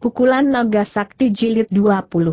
Pukulan Naga Sakti Jilid 23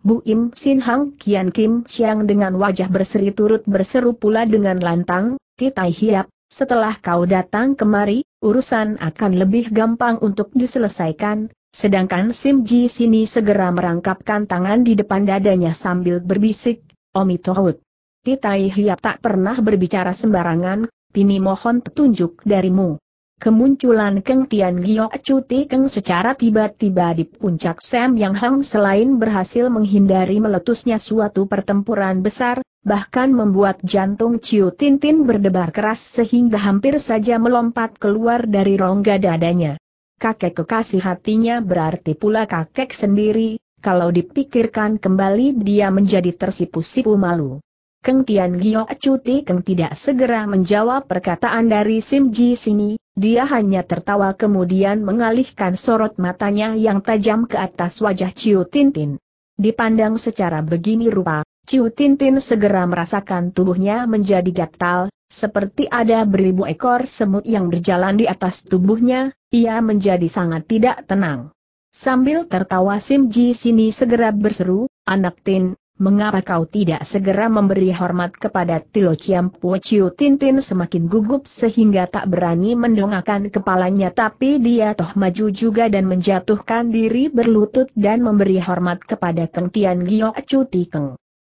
Bu Im Sin Hang Kian Kim Siang dengan wajah berseri turut berseru pula dengan lantang, Titai Hiap, setelah kau datang kemari, urusan akan lebih gampang untuk diselesaikan, sedangkan Sim Ji sini segera merangkapkan tangan di depan dadanya sambil berbisik, Omi Tohut. Titai Hiap tak pernah berbicara sembarangan, Pini mohon petunjuk darimu. Kemunculan Keng Tian Giok Cuti Keng secara tiba-tiba di puncak Sam Yang Hang selain berhasil menghindari meletusnya suatu pertempuran besar, bahkan membuat jantung Ciu Tintin berdebar keras sehingga hampir saja melompat keluar dari rongga dadanya. Kakek kekasih hatinya berarti pula kakek sendiri, kalau dipikirkan kembali dia menjadi tersipu-sipu malu. Keng Tian Gio Cuti Keng tidak segera menjawab perkataan dari Sim Ji sini, dia hanya tertawa kemudian mengalihkan sorot matanya yang tajam ke atas wajah Ciu Tintin. Dipandang secara begini rupa, Ciu Tintin segera merasakan tubuhnya menjadi gatal, seperti ada beribu ekor semut yang berjalan di atas tubuhnya, ia menjadi sangat tidak tenang. Sambil tertawa Sim Ji sini segera berseru, anak Tin, mengapa kau tidak segera memberi hormat kepada Tilo Ciampue Ciu Tintin semakin gugup sehingga tak berani mendongakkan kepalanya tapi dia toh maju juga dan menjatuhkan diri berlutut dan memberi hormat kepada Keng Tian Giok Chu Ti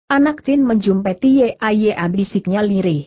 Anak Tin menjumpai Tie Aye bisiknya lirih.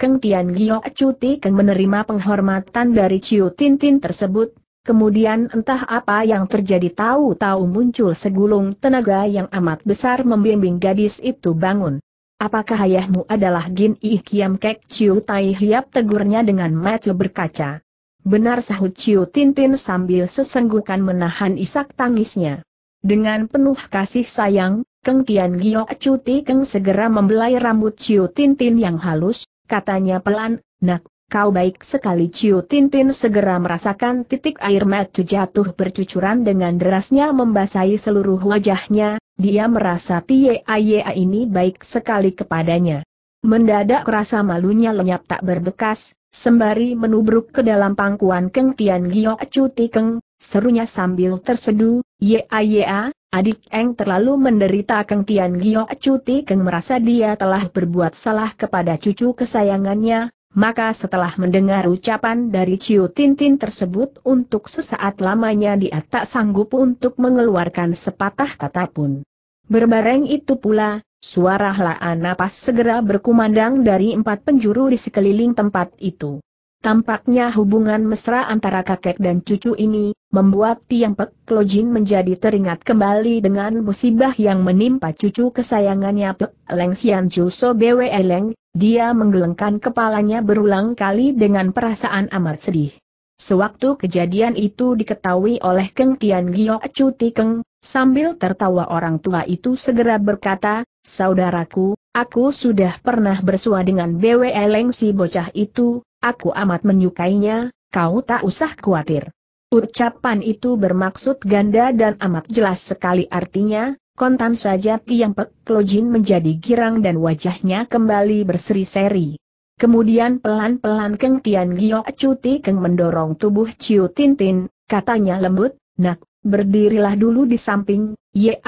Keng Tian Giok Chu Ti menerima penghormatan dari Ciu Tintin tersebut, Kemudian entah apa yang terjadi tahu-tahu muncul segulung tenaga yang amat besar membimbing gadis itu bangun. Apakah ayahmu adalah Gin Ih Kiam Kek Chiu Tai Hiap tegurnya dengan mata berkaca. Benar sahut Chiu Tintin sambil sesenggukan menahan isak tangisnya. Dengan penuh kasih sayang, Keng Tian Giok Cuti Keng segera membelai rambut Chiu Tintin yang halus, katanya pelan, nak, Kau baik sekali Ciu Tintin segera merasakan titik air mata jatuh bercucuran dengan derasnya membasahi seluruh wajahnya, dia merasa Tiea ini baik sekali kepadanya. Mendadak rasa malunya lenyap tak berbekas, sembari menubruk ke dalam pangkuan Keng Tian Giok Cuti Keng, serunya sambil terseduh, A, adik Eng terlalu menderita Keng Tian Giok Cuti Keng merasa dia telah berbuat salah kepada cucu kesayangannya, maka setelah mendengar ucapan dari Ciu Tintin tersebut untuk sesaat lamanya dia tak sanggup untuk mengeluarkan sepatah kata pun. Berbareng itu pula, suara helaan napas segera berkumandang dari empat penjuru di sekeliling tempat itu. Tampaknya hubungan mesra antara kakek dan cucu ini, membuat Tiang Pek Klojin menjadi teringat kembali dengan musibah yang menimpa cucu kesayangannya Pek Leng Sian Juso Bwe Leng, dia menggelengkan kepalanya berulang kali dengan perasaan amat sedih. Sewaktu kejadian itu diketahui oleh Keng Tian Gio Cuti Keng, sambil tertawa orang tua itu segera berkata, Saudaraku, aku sudah pernah bersua dengan BW Eleng si bocah itu, aku amat menyukainya, kau tak usah khawatir. Ucapan itu bermaksud ganda dan amat jelas sekali artinya, Kontan saja Tiang Pek Klojin menjadi girang dan wajahnya kembali berseri-seri. Kemudian pelan-pelan Keng Tian Gio Cuti Keng mendorong tubuh Ciu Tintin, katanya lembut, nak, berdirilah dulu di samping, Ya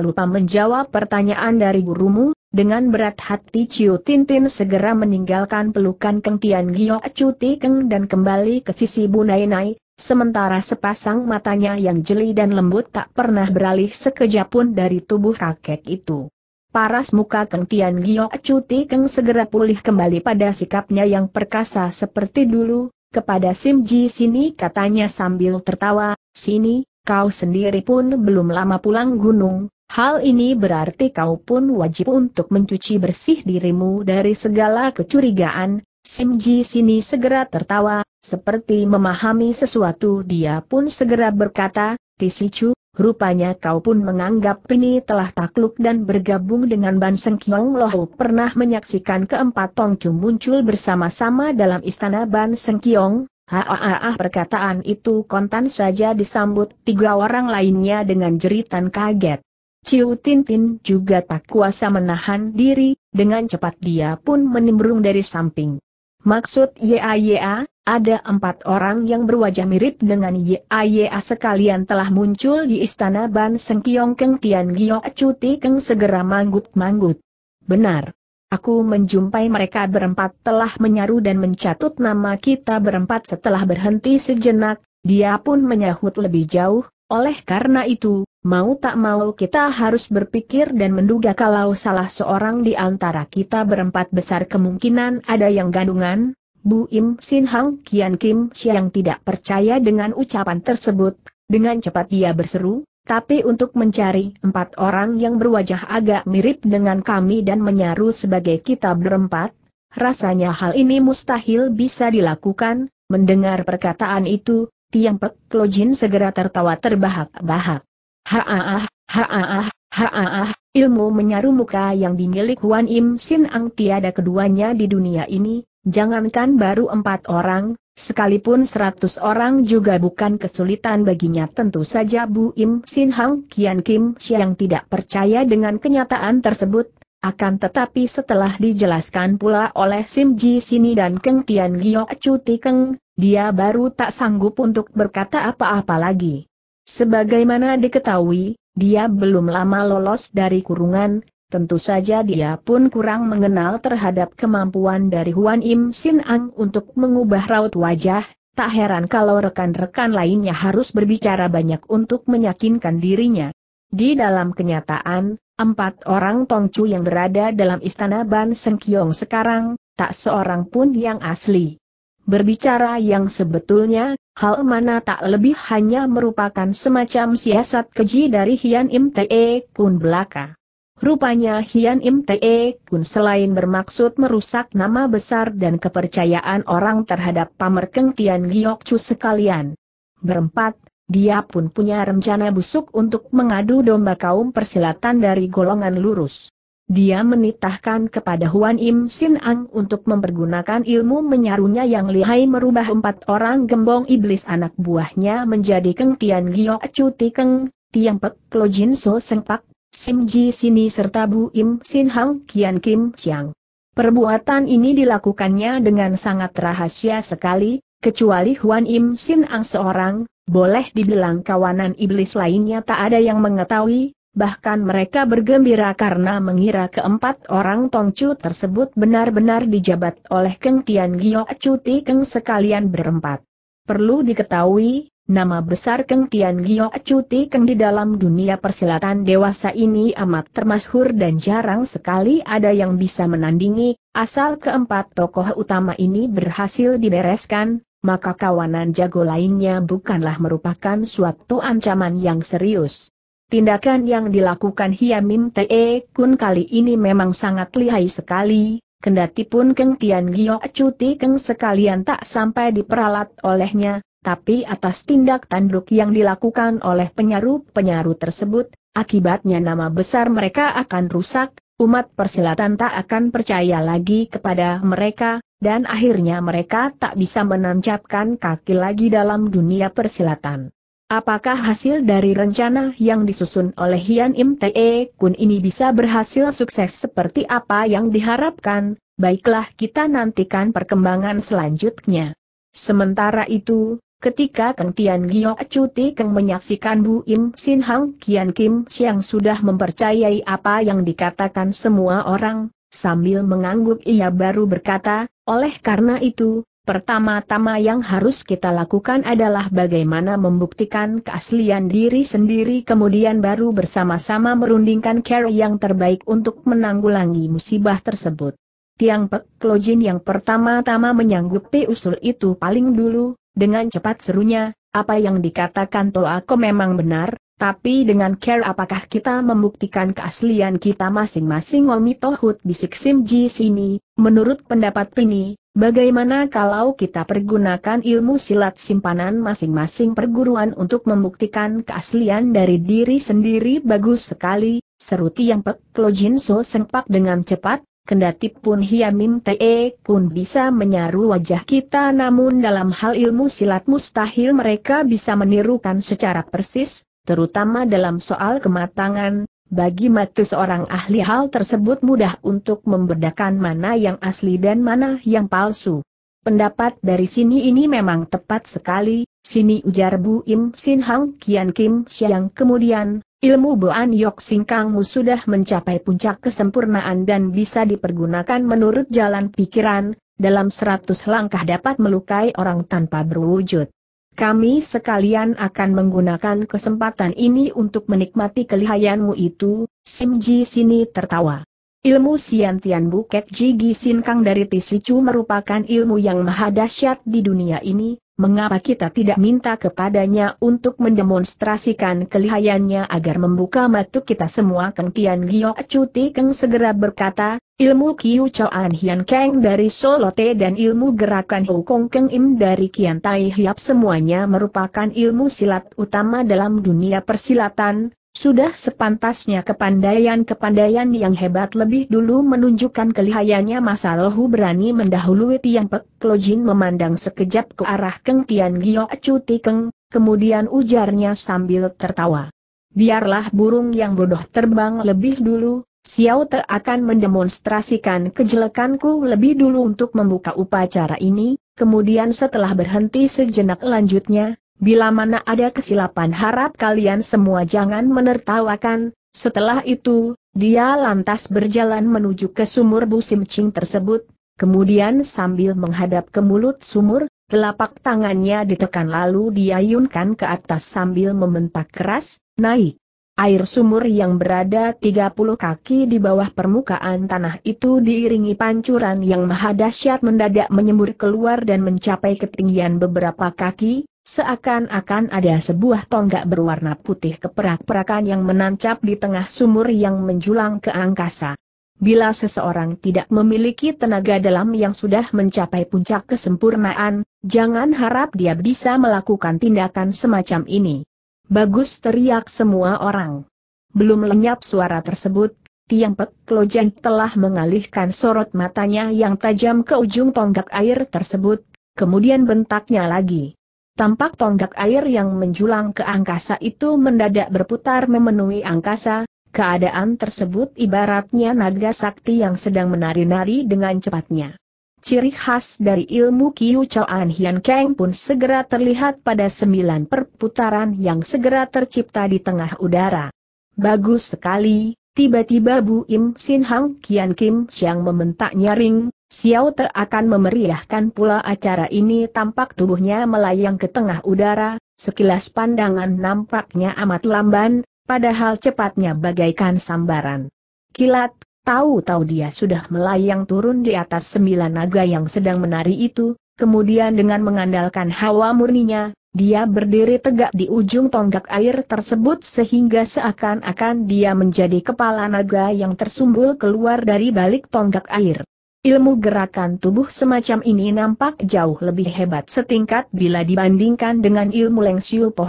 lupa menjawab pertanyaan dari gurumu, dengan berat hati Ciu Tintin segera meninggalkan pelukan Keng Tian Gio Cuti Keng dan kembali ke sisi Nai Nai, sementara sepasang matanya yang jeli dan lembut tak pernah beralih sekejap pun dari tubuh kakek itu. Paras muka Keng Tian Giok Cuti Keng segera pulih kembali pada sikapnya yang perkasa seperti dulu, kepada Sim Ji sini katanya sambil tertawa, sini, kau sendiri pun belum lama pulang gunung, hal ini berarti kau pun wajib untuk mencuci bersih dirimu dari segala kecurigaan, Sim Ji sini segera tertawa, seperti memahami sesuatu dia pun segera berkata, Tisicu, rupanya kau pun menganggap ini telah takluk dan bergabung dengan Ban Seng Kyong Lohu pernah menyaksikan keempat Tongcu muncul bersama-sama dalam istana Ban Seng Kyong, Haaah perkataan itu kontan saja disambut tiga orang lainnya dengan jeritan kaget. Ciu Tintin juga tak kuasa menahan diri, dengan cepat dia pun menimbrung dari samping. Maksud YAYA, ada empat orang yang berwajah mirip dengan YAYA sekalian telah muncul di istana Ban Seng Kiong Keng Tian Giok Cuti Keng segera manggut-manggut. Benar. Aku menjumpai mereka berempat telah menyaru dan mencatut nama kita berempat setelah berhenti sejenak, dia pun menyahut lebih jauh, oleh karena itu, Mau tak mau kita harus berpikir dan menduga kalau salah seorang di antara kita berempat besar kemungkinan ada yang gandungan, Bu Im Sin Hang Kian Kim Chiang tidak percaya dengan ucapan tersebut, dengan cepat dia berseru, tapi untuk mencari empat orang yang berwajah agak mirip dengan kami dan menyaru sebagai kita berempat, rasanya hal ini mustahil bisa dilakukan, mendengar perkataan itu, Tiang Pek Klojin segera tertawa terbahak-bahak. Haaah, haaah, haaah, ilmu menyaru muka yang dimiliki Huan Im Sin Ang tiada keduanya di dunia ini, jangankan baru empat orang, sekalipun seratus orang juga bukan kesulitan baginya tentu saja Bu Im Sin Hang Kian Kim Siang tidak percaya dengan kenyataan tersebut, akan tetapi setelah dijelaskan pula oleh Sim Ji Sini dan Keng Tian Gyo Cuti Keng, dia baru tak sanggup untuk berkata apa-apa lagi. Sebagaimana diketahui, dia belum lama lolos dari kurungan, tentu saja dia pun kurang mengenal terhadap kemampuan dari Huan Im Sin Ang untuk mengubah raut wajah, tak heran kalau rekan-rekan lainnya harus berbicara banyak untuk meyakinkan dirinya. Di dalam kenyataan, empat orang Tongcu yang berada dalam istana Ban Sengkiong sekarang, tak seorang pun yang asli. Berbicara yang sebetulnya, Hal mana tak lebih hanya merupakan semacam siasat keji dari Hian Im Te e Kun belaka. Rupanya Hian Im Te e Kun selain bermaksud merusak nama besar dan kepercayaan orang terhadap pamerkeng Tian Giok Chu sekalian. Berempat, dia pun punya rencana busuk untuk mengadu domba kaum persilatan dari golongan lurus. Dia menitahkan kepada Huan Im Sin Ang untuk mempergunakan ilmu menyarunya yang lihai merubah empat orang gembong iblis anak buahnya menjadi Keng Tian Giok Cuti Keng, Tiang Pek Klo Jin So Seng Pak, Sim Ji Sini serta Bu Im Sin Hang Kian Kim Siang. Perbuatan ini dilakukannya dengan sangat rahasia sekali, kecuali Huan Im Sin Ang seorang, boleh dibilang kawanan iblis lainnya tak ada yang mengetahui, Bahkan mereka bergembira karena mengira keempat orang Tongcu tersebut benar-benar dijabat oleh Keng Tian Gio Cuti Keng sekalian berempat. Perlu diketahui, nama besar Keng Tian Gio Cuti Keng di dalam dunia persilatan dewasa ini amat termasyhur dan jarang sekali ada yang bisa menandingi, asal keempat tokoh utama ini berhasil dibereskan, maka kawanan jago lainnya bukanlah merupakan suatu ancaman yang serius. Tindakan yang dilakukan Hiamim Te Kun kali ini memang sangat lihai sekali, kendati pun Keng Tian Giok Cuti Keng sekalian tak sampai diperalat olehnya, tapi atas tindak tanduk yang dilakukan oleh penyaru-penyaru tersebut, akibatnya nama besar mereka akan rusak, umat persilatan tak akan percaya lagi kepada mereka, dan akhirnya mereka tak bisa menancapkan kaki lagi dalam dunia persilatan. Apakah hasil dari rencana yang disusun oleh Hian Im Te Kun ini bisa berhasil sukses seperti apa yang diharapkan? Baiklah kita nantikan perkembangan selanjutnya. Sementara itu, ketika Keng Tian Gio Cuti Keng menyaksikan Bu Im Sin Hang Kian Kim Siang sudah mempercayai apa yang dikatakan semua orang, sambil mengangguk ia baru berkata, oleh karena itu, Pertama-tama yang harus kita lakukan adalah bagaimana membuktikan keaslian diri sendiri kemudian baru bersama-sama merundingkan cara yang terbaik untuk menanggulangi musibah tersebut. Tiang Pek Klojin yang pertama-tama menyanggupi usul itu paling dulu, dengan cepat serunya, apa yang dikatakan Toa Toako memang benar, tapi dengan care apakah kita membuktikan keaslian kita masing-masing Omi Tohut di Sim Ji sini, menurut pendapat Pini, bagaimana kalau kita pergunakan ilmu silat simpanan masing-masing perguruan untuk membuktikan keaslian dari diri sendiri bagus sekali, seruti yang Pek Lojin So sempak dengan cepat, kendati pun Hiamim Te Kun bisa menyaru wajah kita namun dalam hal ilmu silat mustahil mereka bisa menirukan secara persis, terutama dalam soal kematangan, bagi mati seorang ahli hal tersebut mudah untuk membedakan mana yang asli dan mana yang palsu. Pendapat dari sini ini memang tepat sekali, sini ujar Bu Im Sin Hang Kian Kim Siang kemudian, ilmu Boan Yok Mu sudah mencapai puncak kesempurnaan dan bisa dipergunakan menurut jalan pikiran, dalam seratus langkah dapat melukai orang tanpa berwujud. Kami sekalian akan menggunakan kesempatan ini untuk menikmati kelihayanmu itu, Sim Ji Sini tertawa. Ilmu Sian Tian Buket Ji Gi Sin Kang dari Tisicu merupakan ilmu yang maha dahsyat di dunia ini, mengapa kita tidak minta kepadanya untuk mendemonstrasikan kelihayannya agar membuka mata kita semua Keng Tian Giok Cuti Keng segera berkata, ilmu Kiu Choan Hian Keng dari Solote dan ilmu gerakan Hukong Keng Im dari Kian Tai Hiap semuanya merupakan ilmu silat utama dalam dunia persilatan, sudah sepantasnya kepandaian-kepandaian yang hebat lebih dulu menunjukkan kelihayannya masa lohu berani mendahului Tiang Pek. Klojin memandang sekejap ke arah Keng Tian Gio Cuti Keng, kemudian ujarnya sambil tertawa. Biarlah burung yang bodoh terbang lebih dulu, Xiao Te akan mendemonstrasikan kejelekanku lebih dulu untuk membuka upacara ini, kemudian setelah berhenti sejenak lanjutnya, Bila mana ada kesilapan harap kalian semua jangan menertawakan, setelah itu, dia lantas berjalan menuju ke sumur busimcing tersebut, kemudian sambil menghadap ke mulut sumur, telapak tangannya ditekan lalu diayunkan ke atas sambil membentak keras, naik. Air sumur yang berada 30 kaki di bawah permukaan tanah itu diiringi pancuran yang maha mendadak menyembur keluar dan mencapai ketinggian beberapa kaki, Seakan-akan ada sebuah tonggak berwarna putih keperak-perakan yang menancap di tengah sumur yang menjulang ke angkasa. Bila seseorang tidak memiliki tenaga dalam yang sudah mencapai puncak kesempurnaan, jangan harap dia bisa melakukan tindakan semacam ini. Bagus teriak semua orang. Belum lenyap suara tersebut, Tiang Pek Klojeng telah mengalihkan sorot matanya yang tajam ke ujung tonggak air tersebut, kemudian bentaknya lagi. Tampak tonggak air yang menjulang ke angkasa itu mendadak berputar memenuhi angkasa, keadaan tersebut ibaratnya naga sakti yang sedang menari-nari dengan cepatnya. Ciri khas dari ilmu Kiu Choan Hian Kang pun segera terlihat pada sembilan perputaran yang segera tercipta di tengah udara. Bagus sekali, tiba-tiba Bu Im Sin Hang Kian Kim Siang membentak nyaring, Xiao Te akan memeriahkan pula acara ini tampak tubuhnya melayang ke tengah udara, sekilas pandangan nampaknya amat lamban, padahal cepatnya bagaikan sambaran. Kilat, tahu-tahu dia sudah melayang turun di atas sembilan naga yang sedang menari itu, kemudian dengan mengandalkan hawa murninya, dia berdiri tegak di ujung tonggak air tersebut sehingga seakan-akan dia menjadi kepala naga yang tersumbul keluar dari balik tonggak air. Ilmu gerakan tubuh semacam ini nampak jauh lebih hebat setingkat bila dibandingkan dengan ilmu Leng Siu Po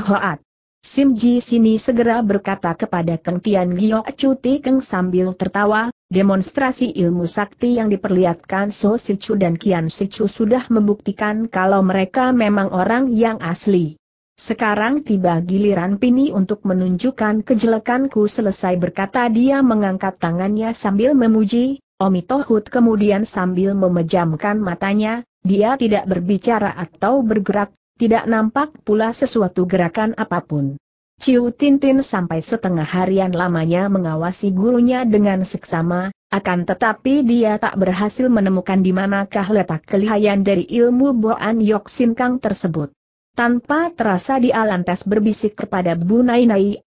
Sim Ji Sini segera berkata kepada Keng Tian Gio Cuti Keng sambil tertawa, demonstrasi ilmu sakti yang diperlihatkan So Sichu dan Kian Sichu sudah membuktikan kalau mereka memang orang yang asli. Sekarang tiba giliran Pini untuk menunjukkan kejelekanku selesai berkata dia mengangkat tangannya sambil memuji, Omi kemudian sambil memejamkan matanya, dia tidak berbicara atau bergerak, tidak nampak pula sesuatu gerakan apapun. Ciu Tintin sampai setengah harian lamanya mengawasi gurunya dengan seksama, akan tetapi dia tak berhasil menemukan di manakah letak kelihayan dari ilmu Boan Yok Sin Kang tersebut. Tanpa terasa dia lantas berbisik kepada Bu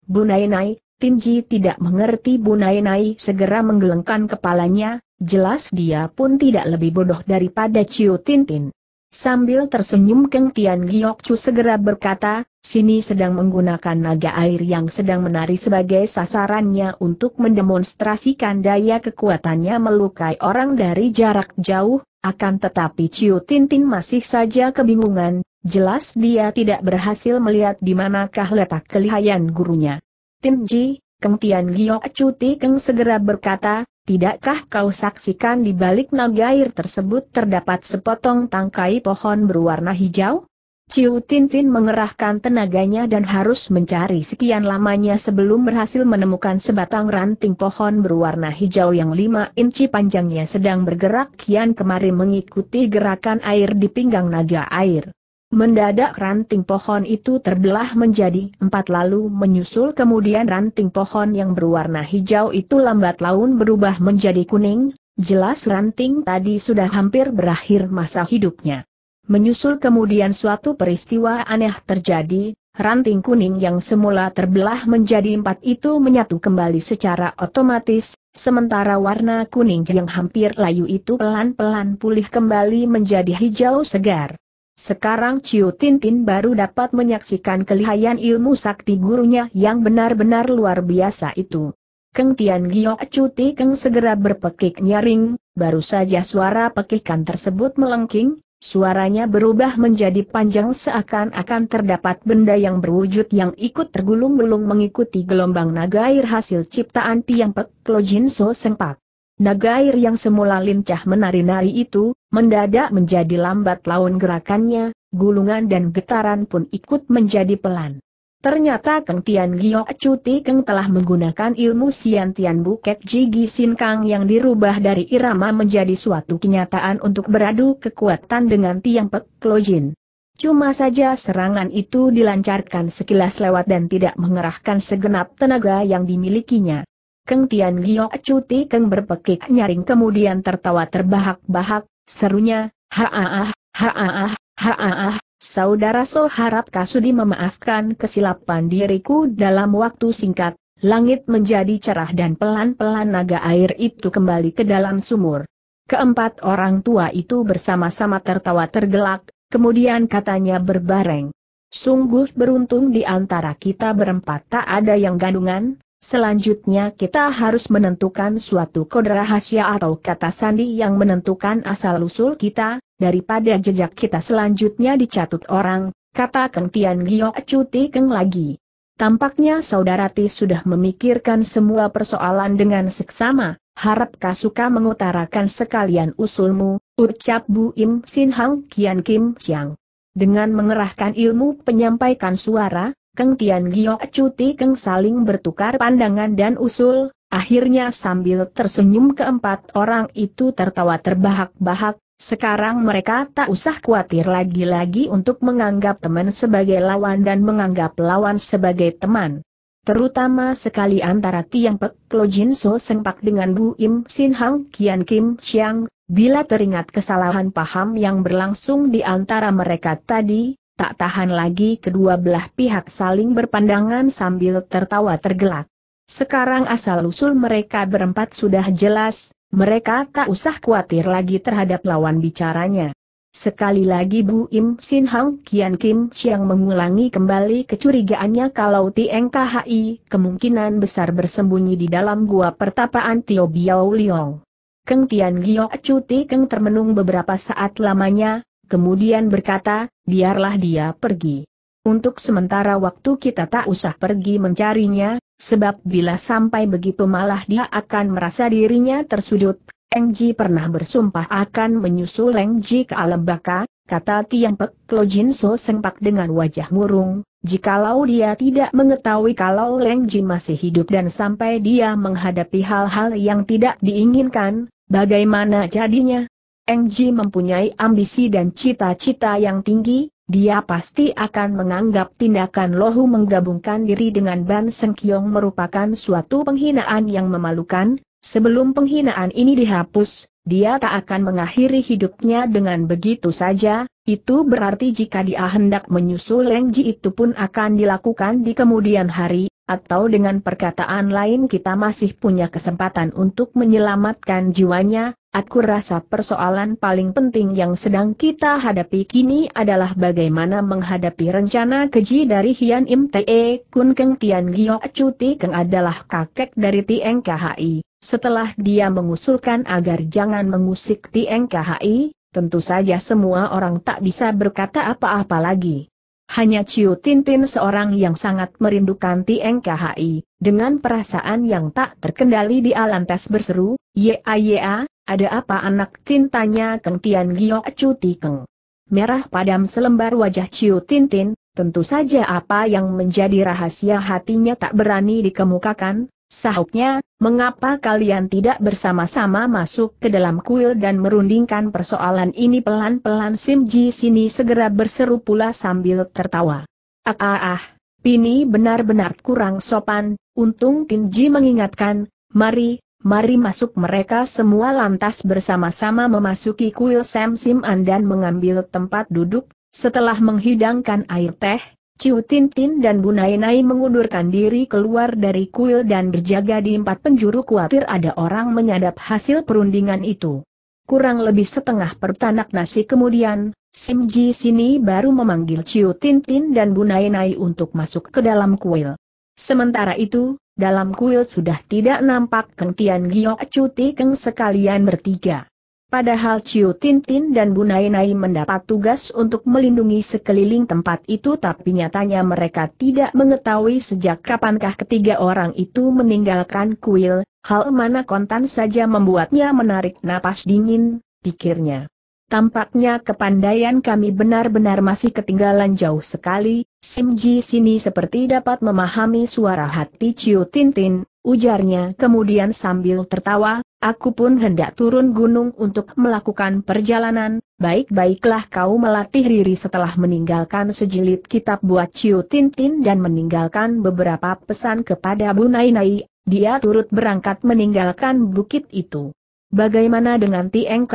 Bu Nainai, Tinji tidak mengerti Nai segera menggelengkan kepalanya, jelas dia pun tidak lebih bodoh daripada Ciu Tintin. Sambil tersenyum Keng Tian Chu segera berkata, sini sedang menggunakan naga air yang sedang menari sebagai sasarannya untuk mendemonstrasikan daya kekuatannya melukai orang dari jarak jauh, akan tetapi Ciu Tintin masih saja kebingungan, jelas dia tidak berhasil melihat di manakah letak kelihayan gurunya. Tim Ji, kemudian Gio Cuti Keng segera berkata, Tidakkah kau saksikan di balik naga air tersebut terdapat sepotong tangkai pohon berwarna hijau? Ciu Tintin mengerahkan tenaganya dan harus mencari sekian lamanya sebelum berhasil menemukan sebatang ranting pohon berwarna hijau yang lima inci panjangnya sedang bergerak kian kemari mengikuti gerakan air di pinggang naga air. Mendadak ranting pohon itu terbelah menjadi empat lalu menyusul kemudian ranting pohon yang berwarna hijau itu lambat laun berubah menjadi kuning, jelas ranting tadi sudah hampir berakhir masa hidupnya. Menyusul kemudian suatu peristiwa aneh terjadi, ranting kuning yang semula terbelah menjadi empat itu menyatu kembali secara otomatis, sementara warna kuning yang hampir layu itu pelan-pelan pulih kembali menjadi hijau segar. Sekarang Ciu Tintin baru dapat menyaksikan kelihayan ilmu sakti gurunya yang benar-benar luar biasa itu. Keng Tian Giok Cuti Keng segera berpekik nyaring, baru saja suara pekikan tersebut melengking, suaranya berubah menjadi panjang seakan-akan terdapat benda yang berwujud yang ikut tergulung-gulung mengikuti gelombang naga air hasil ciptaan Tiang Pek Lo Jin So Sempak. Naga air yang semula lincah menari-nari itu, mendadak menjadi lambat laun gerakannya, gulungan dan getaran pun ikut menjadi pelan. Ternyata Keng Tian Giok Cuti Keng telah menggunakan ilmu Sian Tian Bukek Jigi Sin Kang yang dirubah dari irama menjadi suatu kenyataan untuk beradu kekuatan dengan Tiang Pek Klojin. Cuma saja serangan itu dilancarkan sekilas lewat dan tidak mengerahkan segenap tenaga yang dimilikinya. Keng Tian Giok Cuti Keng berpekik nyaring kemudian tertawa terbahak-bahak, serunya, haa haa haa saudara so harap Kasudi memaafkan kesilapan diriku dalam waktu singkat, langit menjadi cerah dan pelan-pelan naga air itu kembali ke dalam sumur. Keempat orang tua itu bersama-sama tertawa tergelak, kemudian katanya berbareng. Sungguh beruntung di antara kita berempat tak ada yang gandungan, Selanjutnya kita harus menentukan suatu kode rahasia atau kata sandi yang menentukan asal-usul kita, daripada jejak kita selanjutnya dicatut orang, kata Keng Tian Giyok Cuti Keng lagi. Tampaknya saudara Ti sudah memikirkan semua persoalan dengan seksama, harapkah suka mengutarakan sekalian usulmu, ucap Bu Im Sin Hang Kian Kim Siang. Dengan mengerahkan ilmu penyampaikan suara, Keng Tian Gio Cuti Keng saling bertukar pandangan dan usul, akhirnya sambil tersenyum keempat orang itu tertawa terbahak-bahak, sekarang mereka tak usah khawatir lagi-lagi untuk menganggap teman sebagai lawan dan menganggap lawan sebagai teman. Terutama sekali antara Tiang Pek Jin So Sempak dengan Bu Im Sin Hang Kian Kim Siang, bila teringat kesalahan paham yang berlangsung di antara mereka tadi, Tak tahan lagi kedua belah pihak saling berpandangan sambil tertawa tergelak. Sekarang asal-usul mereka berempat sudah jelas, mereka tak usah khawatir lagi terhadap lawan bicaranya. Sekali lagi Bu Im Sin Hang Kian Kim siang mengulangi kembali kecurigaannya kalau Tieng KHI kemungkinan besar bersembunyi di dalam gua pertapaan Tio Biao Liong. Keng Tian Gio Cuti Keng termenung beberapa saat lamanya, kemudian berkata, biarlah dia pergi. Untuk sementara waktu kita tak usah pergi mencarinya, sebab bila sampai begitu malah dia akan merasa dirinya tersudut. Leng Ji pernah bersumpah akan menyusul Leng Ji ke baka, kata Tiang Pek Lo Jin So sempak dengan wajah murung, jikalau dia tidak mengetahui kalau Leng Ji masih hidup dan sampai dia menghadapi hal-hal yang tidak diinginkan, bagaimana jadinya? Eng Ji mempunyai ambisi dan cita-cita yang tinggi, dia pasti akan menganggap tindakan Lohu menggabungkan diri dengan Ban Sengkiong merupakan suatu penghinaan yang memalukan, sebelum penghinaan ini dihapus, dia tak akan mengakhiri hidupnya dengan begitu saja, itu berarti jika dia hendak menyusul Leng Ji itu pun akan dilakukan di kemudian hari, atau dengan perkataan lain kita masih punya kesempatan untuk menyelamatkan jiwanya, aku rasa persoalan paling penting yang sedang kita hadapi kini adalah bagaimana menghadapi rencana keji dari Hian Im Te Kun Keng Tian Gio Cuti Keng adalah kakek dari Tieng KHI. Setelah dia mengusulkan agar jangan mengusik Tieng KHI, tentu saja semua orang tak bisa berkata apa-apa lagi. Hanya Ciu Tintin seorang yang sangat merindukan Tieng KHI, dengan perasaan yang tak terkendali di alantas berseru, ya ya, ada apa anak cintanya Keng Tian Giok Cu Keng. Merah padam selembar wajah Ciu Tintin, tentu saja apa yang menjadi rahasia hatinya tak berani dikemukakan, Sahutnya, mengapa kalian tidak bersama-sama masuk ke dalam kuil dan merundingkan persoalan ini pelan-pelan Sim Ji sini segera berseru pula sambil tertawa. Ah ah ah, Pini benar-benar kurang sopan, untung Kin Ji mengingatkan, mari, mari masuk mereka semua lantas bersama-sama memasuki kuil Sam Sim An dan mengambil tempat duduk, setelah menghidangkan air teh, Ciu Tintin dan Nai mengundurkan diri keluar dari kuil dan berjaga di empat penjuru khawatir ada orang menyadap hasil perundingan itu. Kurang lebih setengah pertanak nasi kemudian, Sim Ji sini baru memanggil Ciu Tintin dan Nai untuk masuk ke dalam kuil. Sementara itu, dalam kuil sudah tidak nampak kentian Tian Giok Cuti Keng sekalian bertiga. Padahal Ciu Tintin dan Bunainai mendapat tugas untuk melindungi sekeliling tempat itu tapi nyatanya mereka tidak mengetahui sejak kapankah ketiga orang itu meninggalkan kuil, hal mana kontan saja membuatnya menarik napas dingin, pikirnya. Tampaknya kepandaian kami benar-benar masih ketinggalan jauh sekali, Simji sini seperti dapat memahami suara hati Ciu Tintin, ujarnya kemudian sambil tertawa, aku pun hendak turun gunung untuk melakukan perjalanan, baik-baiklah kau melatih diri setelah meninggalkan sejilid kitab buat Ciu Tintin dan meninggalkan beberapa pesan kepada Bu Nai Nai, dia turut berangkat meninggalkan bukit itu. Bagaimana dengan Tieng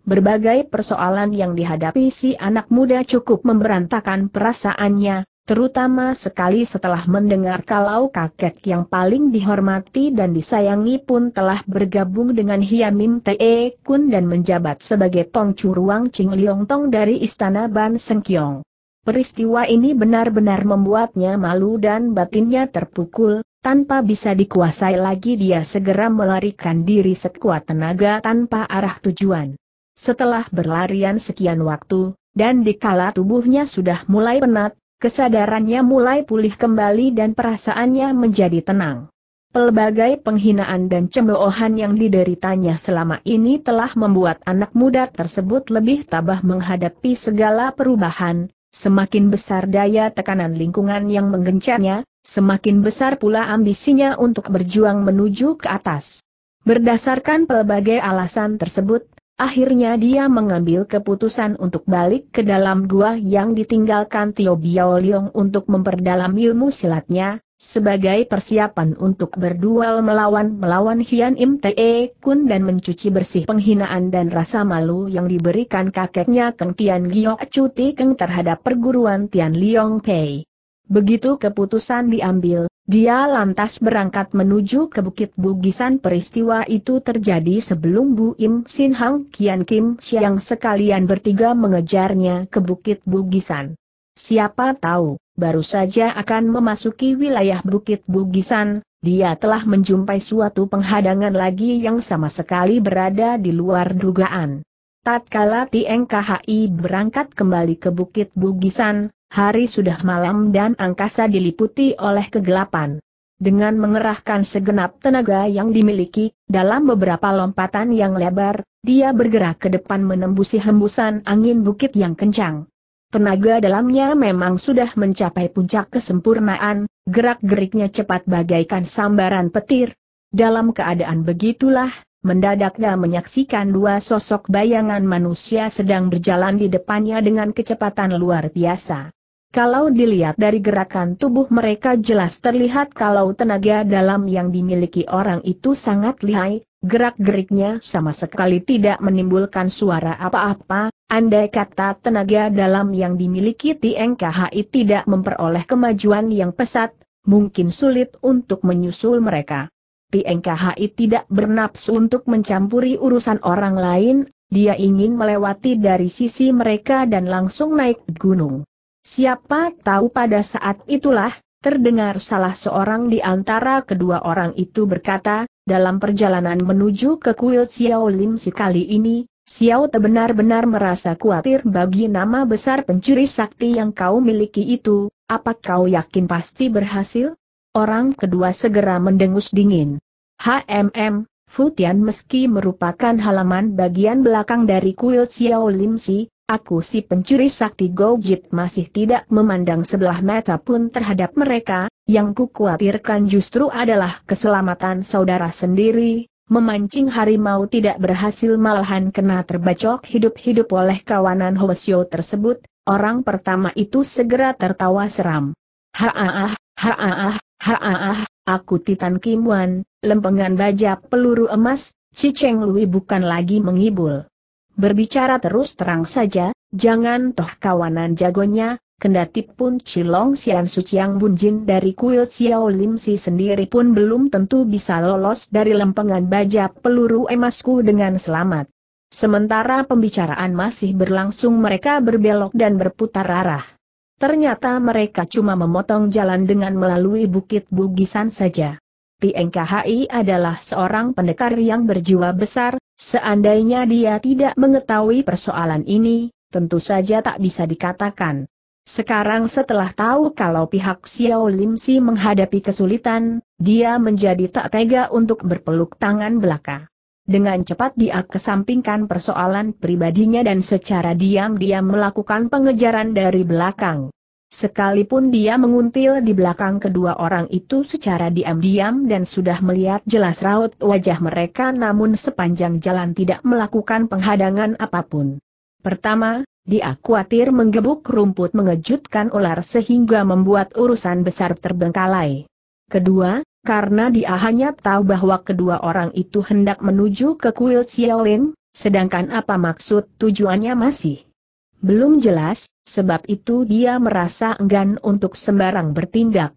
Berbagai persoalan yang dihadapi si anak muda cukup memberantakan perasaannya, terutama sekali setelah mendengar kalau kakek yang paling dihormati dan disayangi pun telah bergabung dengan Hiamim Te Kun dan menjabat sebagai Tong Curuang Ching Liong Tong dari Istana Ban Sengkyong. Peristiwa ini benar-benar membuatnya malu dan batinnya terpukul, tanpa bisa dikuasai lagi dia segera melarikan diri sekuat tenaga tanpa arah tujuan. Setelah berlarian sekian waktu, dan dikala tubuhnya sudah mulai penat, Kesadarannya mulai pulih kembali dan perasaannya menjadi tenang. Pelbagai penghinaan dan cemoohan yang dideritanya selama ini telah membuat anak muda tersebut lebih tabah menghadapi segala perubahan, semakin besar daya tekanan lingkungan yang menggencarnya, semakin besar pula ambisinya untuk berjuang menuju ke atas. Berdasarkan pelbagai alasan tersebut, Akhirnya dia mengambil keputusan untuk balik ke dalam gua yang ditinggalkan Tio Biao Leong untuk memperdalam ilmu silatnya, sebagai persiapan untuk berduel melawan-melawan Hian Im Te Kun dan mencuci bersih penghinaan dan rasa malu yang diberikan kakeknya Keng Tian Giok Cuti Keng terhadap perguruan Tian Liong Pei. Begitu keputusan diambil, dia lantas berangkat menuju ke Bukit Bugisan peristiwa itu terjadi sebelum Bu Im Sin Hang Kian Kim Siang sekalian bertiga mengejarnya ke Bukit Bugisan. Siapa tahu, baru saja akan memasuki wilayah Bukit Bugisan, dia telah menjumpai suatu penghadangan lagi yang sama sekali berada di luar dugaan. Tatkala Tieng KHI berangkat kembali ke Bukit Bugisan, hari sudah malam dan angkasa diliputi oleh kegelapan. Dengan mengerahkan segenap tenaga yang dimiliki, dalam beberapa lompatan yang lebar, dia bergerak ke depan menembusi hembusan angin bukit yang kencang. Tenaga dalamnya memang sudah mencapai puncak kesempurnaan, gerak-geriknya cepat bagaikan sambaran petir. Dalam keadaan begitulah, mendadaknya menyaksikan dua sosok bayangan manusia sedang berjalan di depannya dengan kecepatan luar biasa. Kalau dilihat dari gerakan tubuh mereka jelas terlihat kalau tenaga dalam yang dimiliki orang itu sangat lihai, gerak-geriknya sama sekali tidak menimbulkan suara apa-apa, andai kata tenaga dalam yang dimiliki TNKHI tidak memperoleh kemajuan yang pesat, mungkin sulit untuk menyusul mereka. TNKHI tidak bernafsu untuk mencampuri urusan orang lain, dia ingin melewati dari sisi mereka dan langsung naik gunung. Siapa tahu pada saat itulah, terdengar salah seorang di antara kedua orang itu berkata, dalam perjalanan menuju ke kuil Xiao Lim si kali ini, Xiao Te benar-benar merasa khawatir bagi nama besar pencuri sakti yang kau miliki itu, apa kau yakin pasti berhasil? Orang kedua segera mendengus dingin. HMM, Futian meski merupakan halaman bagian belakang dari kuil Xiao Lim Si, Aku si pencuri sakti Gojit masih tidak memandang sebelah mata pun terhadap mereka, yang kukuatirkan justru adalah keselamatan saudara sendiri, memancing harimau tidak berhasil malahan kena terbacok hidup-hidup oleh kawanan Hwasyo tersebut, orang pertama itu segera tertawa seram. Haaah, haaah, haaah, aku Titan Wan, lempengan baja peluru emas, Ciceng Lui bukan lagi mengibul. Berbicara terus terang saja, jangan toh kawanan jagonya, kendati pun Cilong Sian Suciang Bunjin dari kuil Xiao Lim Si sendiri pun belum tentu bisa lolos dari lempengan baja peluru emasku dengan selamat. Sementara pembicaraan masih berlangsung mereka berbelok dan berputar arah. Ternyata mereka cuma memotong jalan dengan melalui bukit bugisan saja. Tieng adalah seorang pendekar yang berjiwa besar, seandainya dia tidak mengetahui persoalan ini, tentu saja tak bisa dikatakan. Sekarang setelah tahu kalau pihak Xiao Lim Si menghadapi kesulitan, dia menjadi tak tega untuk berpeluk tangan belaka. Dengan cepat dia kesampingkan persoalan pribadinya dan secara diam-diam melakukan pengejaran dari belakang. Sekalipun dia menguntil di belakang kedua orang itu secara diam-diam dan sudah melihat jelas raut wajah mereka namun sepanjang jalan tidak melakukan penghadangan apapun. Pertama, dia khawatir menggebuk rumput mengejutkan ular sehingga membuat urusan besar terbengkalai. Kedua, karena dia hanya tahu bahwa kedua orang itu hendak menuju ke kuil Xiaolin, sedangkan apa maksud tujuannya masih belum jelas, sebab itu dia merasa enggan untuk sembarang bertindak.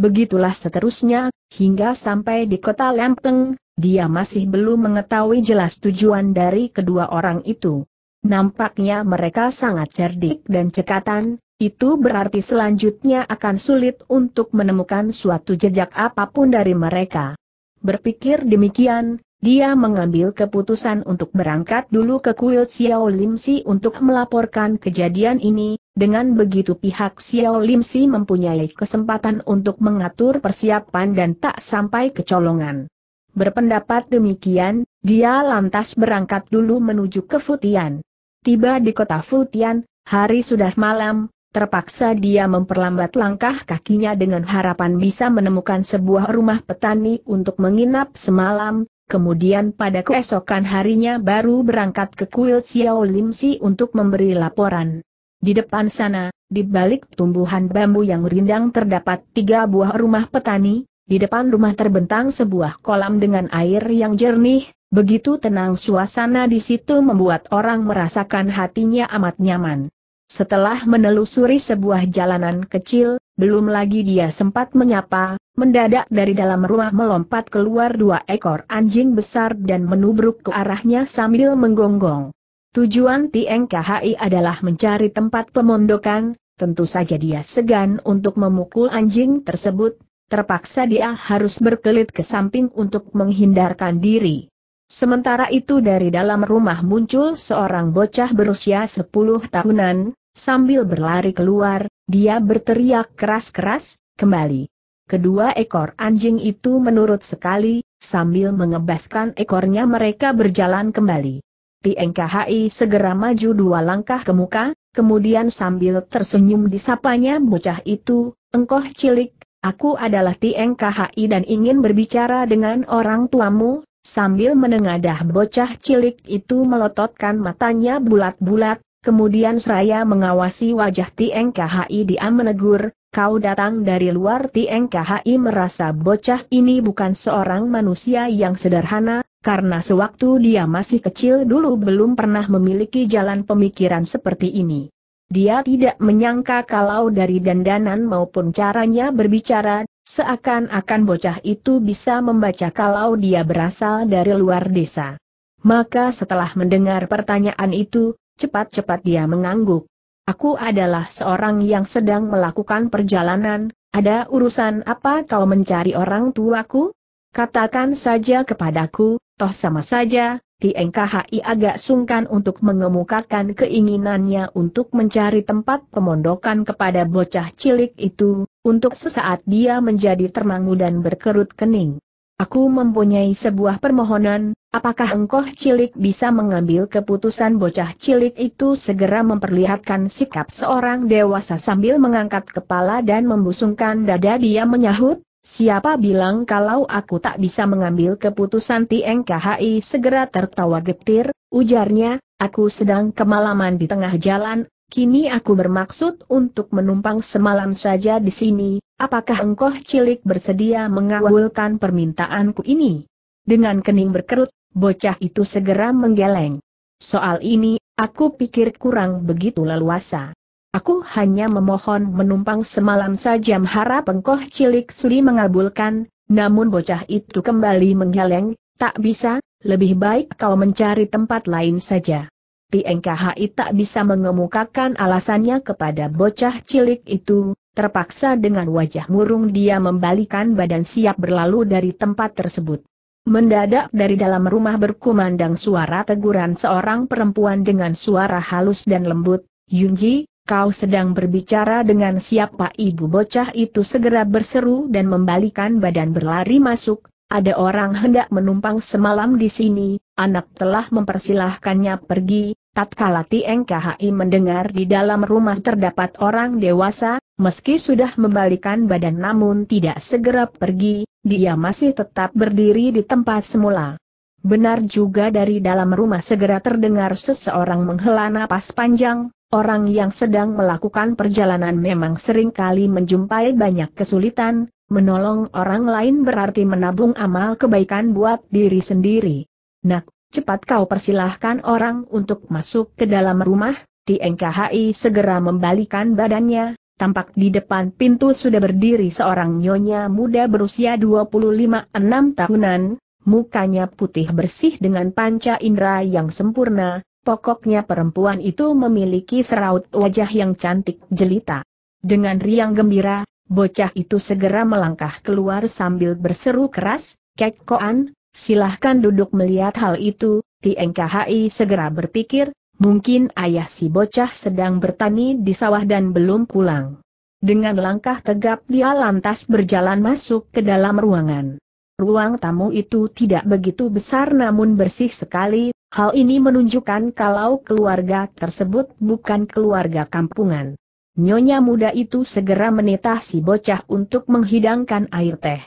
Begitulah seterusnya, hingga sampai di kota Lempeng, dia masih belum mengetahui jelas tujuan dari kedua orang itu. Nampaknya mereka sangat cerdik dan cekatan, itu berarti selanjutnya akan sulit untuk menemukan suatu jejak apapun dari mereka. Berpikir demikian, dia mengambil keputusan untuk berangkat dulu ke kuil Xiao Lim Si untuk melaporkan kejadian ini, dengan begitu pihak Xiao Lim Si mempunyai kesempatan untuk mengatur persiapan dan tak sampai kecolongan. Berpendapat demikian, dia lantas berangkat dulu menuju ke Futian. Tiba di kota Futian, hari sudah malam, terpaksa dia memperlambat langkah kakinya dengan harapan bisa menemukan sebuah rumah petani untuk menginap semalam, Kemudian pada keesokan harinya baru berangkat ke kuil Xiao Lim Si untuk memberi laporan. Di depan sana, di balik tumbuhan bambu yang rindang terdapat tiga buah rumah petani, di depan rumah terbentang sebuah kolam dengan air yang jernih, begitu tenang suasana di situ membuat orang merasakan hatinya amat nyaman. Setelah menelusuri sebuah jalanan kecil, belum lagi dia sempat menyapa, Mendadak dari dalam rumah melompat keluar dua ekor anjing besar dan menubruk ke arahnya sambil menggonggong. Tujuan TNKHI adalah mencari tempat pemondokan, tentu saja dia segan untuk memukul anjing tersebut, terpaksa dia harus berkelit ke samping untuk menghindarkan diri. Sementara itu dari dalam rumah muncul seorang bocah berusia 10 tahunan, sambil berlari keluar, dia berteriak keras-keras, kembali, Kedua ekor anjing itu menurut sekali, sambil mengebaskan ekornya mereka berjalan kembali. TNKHI segera maju dua langkah ke muka, kemudian sambil tersenyum disapanya bocah itu, engkoh cilik, aku adalah TNKHI dan ingin berbicara dengan orang tuamu, sambil menengadah bocah cilik itu melototkan matanya bulat-bulat, kemudian seraya mengawasi wajah TNKHI dia menegur, kau datang dari luar TNKHI merasa bocah ini bukan seorang manusia yang sederhana, karena sewaktu dia masih kecil dulu belum pernah memiliki jalan pemikiran seperti ini. Dia tidak menyangka kalau dari dandanan maupun caranya berbicara, seakan-akan bocah itu bisa membaca kalau dia berasal dari luar desa. Maka setelah mendengar pertanyaan itu, cepat-cepat dia mengangguk. Aku adalah seorang yang sedang melakukan perjalanan, ada urusan apa kau mencari orang tuaku? Katakan saja kepadaku, toh sama saja, TNKHI agak sungkan untuk mengemukakan keinginannya untuk mencari tempat pemondokan kepada bocah cilik itu, untuk sesaat dia menjadi termangu dan berkerut kening. Aku mempunyai sebuah permohonan, apakah engkau cilik bisa mengambil keputusan bocah cilik itu segera memperlihatkan sikap seorang dewasa sambil mengangkat kepala dan membusungkan dada dia menyahut, siapa bilang kalau aku tak bisa mengambil keputusan TNKHI segera tertawa getir, ujarnya, aku sedang kemalaman di tengah jalan, Kini aku bermaksud untuk menumpang semalam saja di sini, apakah engkau cilik bersedia mengabulkan permintaanku ini? Dengan kening berkerut, bocah itu segera menggeleng. Soal ini, aku pikir kurang begitu leluasa. Aku hanya memohon menumpang semalam saja harap engkau cilik sudi mengabulkan, namun bocah itu kembali menggeleng, tak bisa, lebih baik kau mencari tempat lain saja. TNKHI tak bisa mengemukakan alasannya kepada bocah cilik itu, terpaksa dengan wajah murung dia membalikan badan siap berlalu dari tempat tersebut. Mendadak dari dalam rumah berkumandang suara teguran seorang perempuan dengan suara halus dan lembut, Yunji, kau sedang berbicara dengan siapa ibu bocah itu segera berseru dan membalikan badan berlari masuk, ada orang hendak menumpang semalam di sini, anak telah mempersilahkannya pergi, Tatkala Tieng KHI mendengar di dalam rumah terdapat orang dewasa, meski sudah membalikan badan namun tidak segera pergi, dia masih tetap berdiri di tempat semula. Benar juga dari dalam rumah segera terdengar seseorang menghela napas panjang, orang yang sedang melakukan perjalanan memang seringkali menjumpai banyak kesulitan, menolong orang lain berarti menabung amal kebaikan buat diri sendiri. Nak, cepat kau persilahkan orang untuk masuk ke dalam rumah, TNKHI segera membalikan badannya, tampak di depan pintu sudah berdiri seorang nyonya muda berusia 25-6 tahunan, mukanya putih bersih dengan panca indera yang sempurna, pokoknya perempuan itu memiliki seraut wajah yang cantik jelita. Dengan riang gembira, bocah itu segera melangkah keluar sambil berseru keras, Kek Silahkan duduk melihat hal itu, TNKHI segera berpikir, mungkin ayah si bocah sedang bertani di sawah dan belum pulang. Dengan langkah tegap dia lantas berjalan masuk ke dalam ruangan. Ruang tamu itu tidak begitu besar namun bersih sekali, hal ini menunjukkan kalau keluarga tersebut bukan keluarga kampungan. Nyonya muda itu segera menitah si bocah untuk menghidangkan air teh.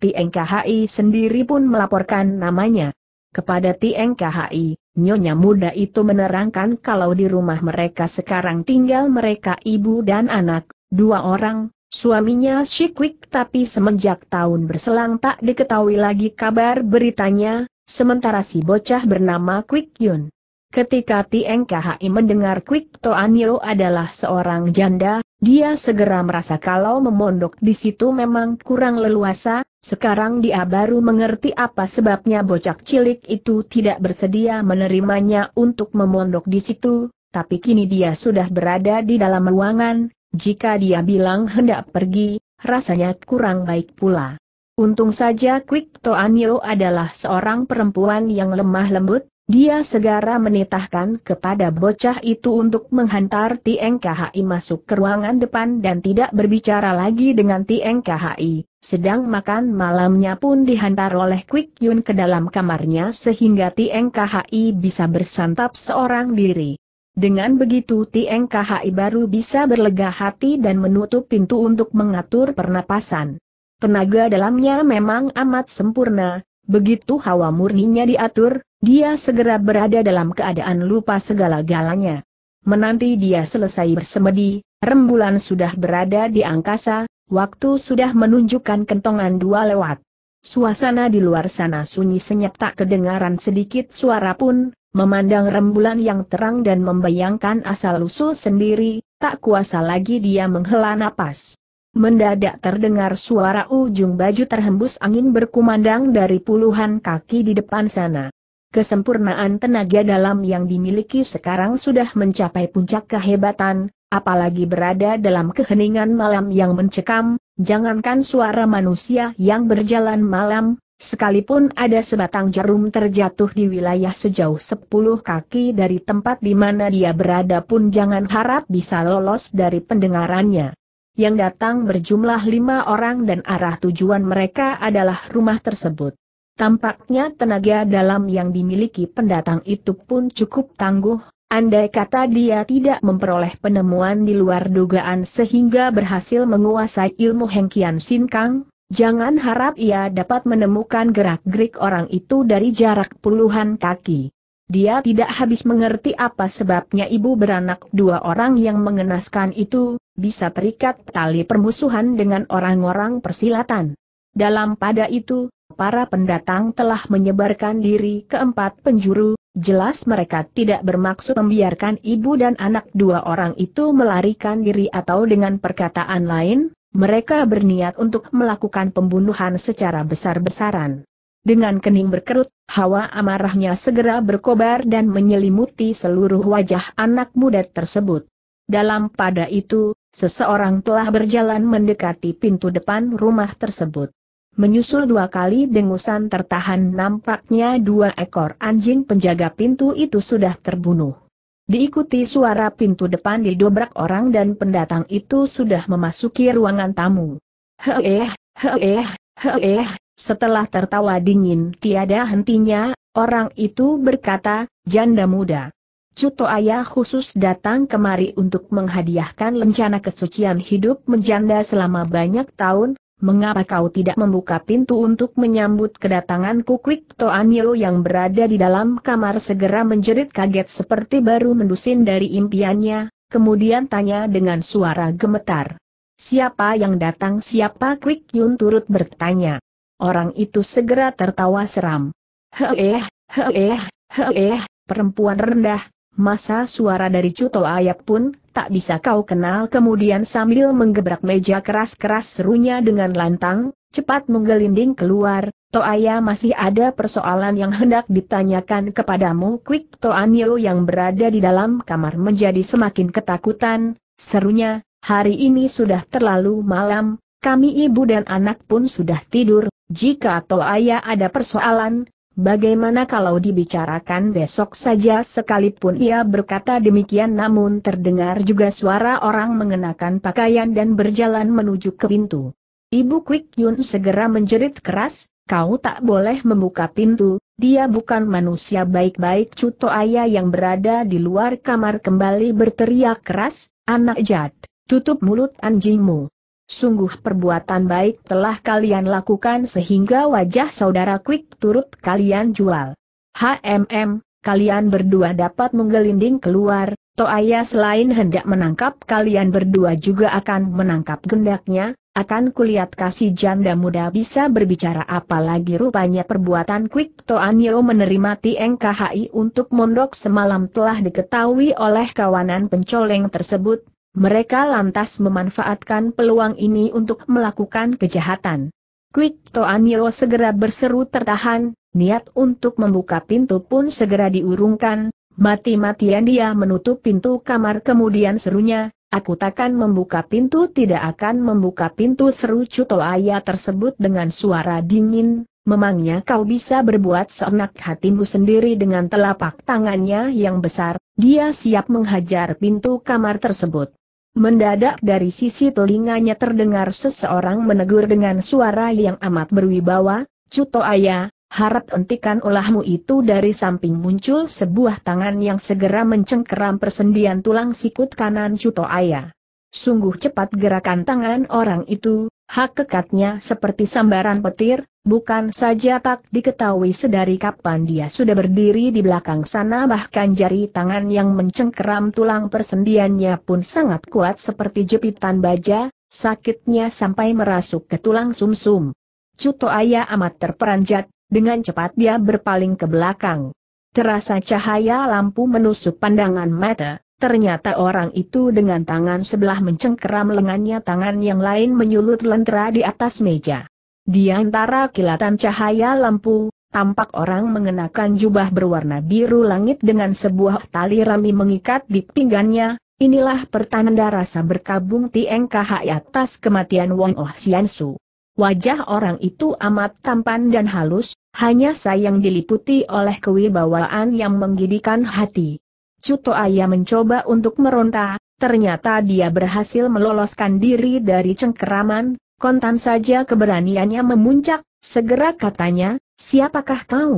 Tieng KHI sendiri pun melaporkan namanya. Kepada Tieng KHI, nyonya muda itu menerangkan kalau di rumah mereka sekarang tinggal mereka ibu dan anak, dua orang, suaminya Shikwik tapi semenjak tahun berselang tak diketahui lagi kabar beritanya, sementara si bocah bernama Kwik Yun. Ketika Tieng KHI mendengar Kwik Toanyo adalah seorang janda, dia segera merasa kalau memondok di situ memang kurang leluasa, sekarang dia baru mengerti apa sebabnya bocak cilik itu tidak bersedia menerimanya untuk memondok di situ, tapi kini dia sudah berada di dalam ruangan, jika dia bilang hendak pergi, rasanya kurang baik pula. Untung saja Quick Toanio adalah seorang perempuan yang lemah lembut, dia segera menitahkan kepada bocah itu untuk menghantar TNKHI masuk ke ruangan depan dan tidak berbicara lagi dengan TNKHI. Sedang makan malamnya pun dihantar oleh Quick Yun ke dalam kamarnya sehingga TNKHI bisa bersantap seorang diri. Dengan begitu TNKHI baru bisa berlega hati dan menutup pintu untuk mengatur pernapasan. Tenaga dalamnya memang amat sempurna, begitu hawa murninya diatur, dia segera berada dalam keadaan lupa segala-galanya. Menanti dia selesai bersemedi, rembulan sudah berada di angkasa, waktu sudah menunjukkan kentongan dua lewat. Suasana di luar sana sunyi senyap tak kedengaran sedikit suara pun, memandang rembulan yang terang dan membayangkan asal-usul sendiri, tak kuasa lagi dia menghela napas. Mendadak terdengar suara ujung baju terhembus angin berkumandang dari puluhan kaki di depan sana. Kesempurnaan tenaga dalam yang dimiliki sekarang sudah mencapai puncak kehebatan, apalagi berada dalam keheningan malam yang mencekam, jangankan suara manusia yang berjalan malam, sekalipun ada sebatang jarum terjatuh di wilayah sejauh 10 kaki dari tempat di mana dia berada pun jangan harap bisa lolos dari pendengarannya. Yang datang berjumlah lima orang dan arah tujuan mereka adalah rumah tersebut. Tampaknya tenaga dalam yang dimiliki pendatang itu pun cukup tangguh, andai kata dia tidak memperoleh penemuan di luar dugaan sehingga berhasil menguasai ilmu Hengkian Sinkang, jangan harap ia dapat menemukan gerak-gerik orang itu dari jarak puluhan kaki. Dia tidak habis mengerti apa sebabnya ibu beranak dua orang yang mengenaskan itu, bisa terikat tali permusuhan dengan orang-orang persilatan. Dalam pada itu, para pendatang telah menyebarkan diri ke empat penjuru, jelas mereka tidak bermaksud membiarkan ibu dan anak dua orang itu melarikan diri atau dengan perkataan lain, mereka berniat untuk melakukan pembunuhan secara besar-besaran. Dengan kening berkerut, hawa amarahnya segera berkobar dan menyelimuti seluruh wajah anak muda tersebut. Dalam pada itu, seseorang telah berjalan mendekati pintu depan rumah tersebut. Menyusul dua kali dengusan tertahan nampaknya dua ekor anjing penjaga pintu itu sudah terbunuh. Diikuti suara pintu depan didobrak orang dan pendatang itu sudah memasuki ruangan tamu. Heeh, heeh, heeh, setelah tertawa dingin tiada hentinya, orang itu berkata, janda muda. Cuto ayah khusus datang kemari untuk menghadiahkan lencana kesucian hidup menjanda selama banyak tahun, mengapa kau tidak membuka pintu untuk menyambut kedatanganku Quick, Toanyo yang berada di dalam kamar segera menjerit kaget seperti baru mendusin dari impiannya, kemudian tanya dengan suara gemetar. Siapa yang datang siapa Quick? Yun turut bertanya. Orang itu segera tertawa seram. Heeh, heeh, heeh, perempuan rendah, masa suara dari Cuto Ayap pun tak bisa kau kenal kemudian sambil menggebrak meja keras-keras serunya dengan lantang, cepat menggelinding keluar, Toaya masih ada persoalan yang hendak ditanyakan kepadamu Quick Toanio yang berada di dalam kamar menjadi semakin ketakutan, serunya, hari ini sudah terlalu malam, kami ibu dan anak pun sudah tidur, jika Toaya ada persoalan, Bagaimana kalau dibicarakan besok saja sekalipun ia berkata demikian namun terdengar juga suara orang mengenakan pakaian dan berjalan menuju ke pintu. Ibu Kwik Yun segera menjerit keras, kau tak boleh membuka pintu, dia bukan manusia baik-baik Cuto Ayah yang berada di luar kamar kembali berteriak keras, anak jad, tutup mulut anjingmu. Sungguh perbuatan baik telah kalian lakukan sehingga wajah saudara Quick turut kalian jual. HMM, kalian berdua dapat menggelinding keluar, Toaya selain hendak menangkap kalian berdua juga akan menangkap gendaknya, akan kulihat kasih janda muda bisa berbicara apalagi rupanya perbuatan Quick Toanyo menerima TNKHI untuk mondok semalam telah diketahui oleh kawanan pencoleng tersebut, mereka lantas memanfaatkan peluang ini untuk melakukan kejahatan. Quick Toanio segera berseru tertahan, niat untuk membuka pintu pun segera diurungkan, mati-matian dia menutup pintu kamar kemudian serunya, aku takkan membuka pintu tidak akan membuka pintu seru Cuto Cutoaya tersebut dengan suara dingin, Memangnya kau bisa berbuat seenak hatimu sendiri dengan telapak tangannya yang besar, dia siap menghajar pintu kamar tersebut. Mendadak dari sisi telinganya terdengar seseorang menegur dengan suara yang amat berwibawa, Cuto Ayah, harap hentikan ulahmu itu dari samping muncul sebuah tangan yang segera mencengkeram persendian tulang sikut kanan Cuto Ayah. Sungguh cepat gerakan tangan orang itu, Hak kekatnya seperti sambaran petir, bukan saja tak diketahui sedari kapan dia sudah berdiri di belakang sana bahkan jari tangan yang mencengkeram tulang persendiannya pun sangat kuat seperti jepitan baja, sakitnya sampai merasuk ke tulang sumsum. -sum. Cuto Ayah amat terperanjat, dengan cepat dia berpaling ke belakang. Terasa cahaya lampu menusuk pandangan mata, Ternyata orang itu dengan tangan sebelah mencengkeram lengannya tangan yang lain menyulut lentera di atas meja. Di antara kilatan cahaya lampu, tampak orang mengenakan jubah berwarna biru langit dengan sebuah tali rami mengikat di pinggannya, inilah pertanda rasa berkabung TNKH atas kematian Wong Oh Sian Su. Wajah orang itu amat tampan dan halus, hanya sayang diliputi oleh kewibawaan yang menggigikan hati. Cuto Aya mencoba untuk meronta, ternyata dia berhasil meloloskan diri dari cengkeraman, kontan saja keberaniannya memuncak, segera katanya, siapakah kau?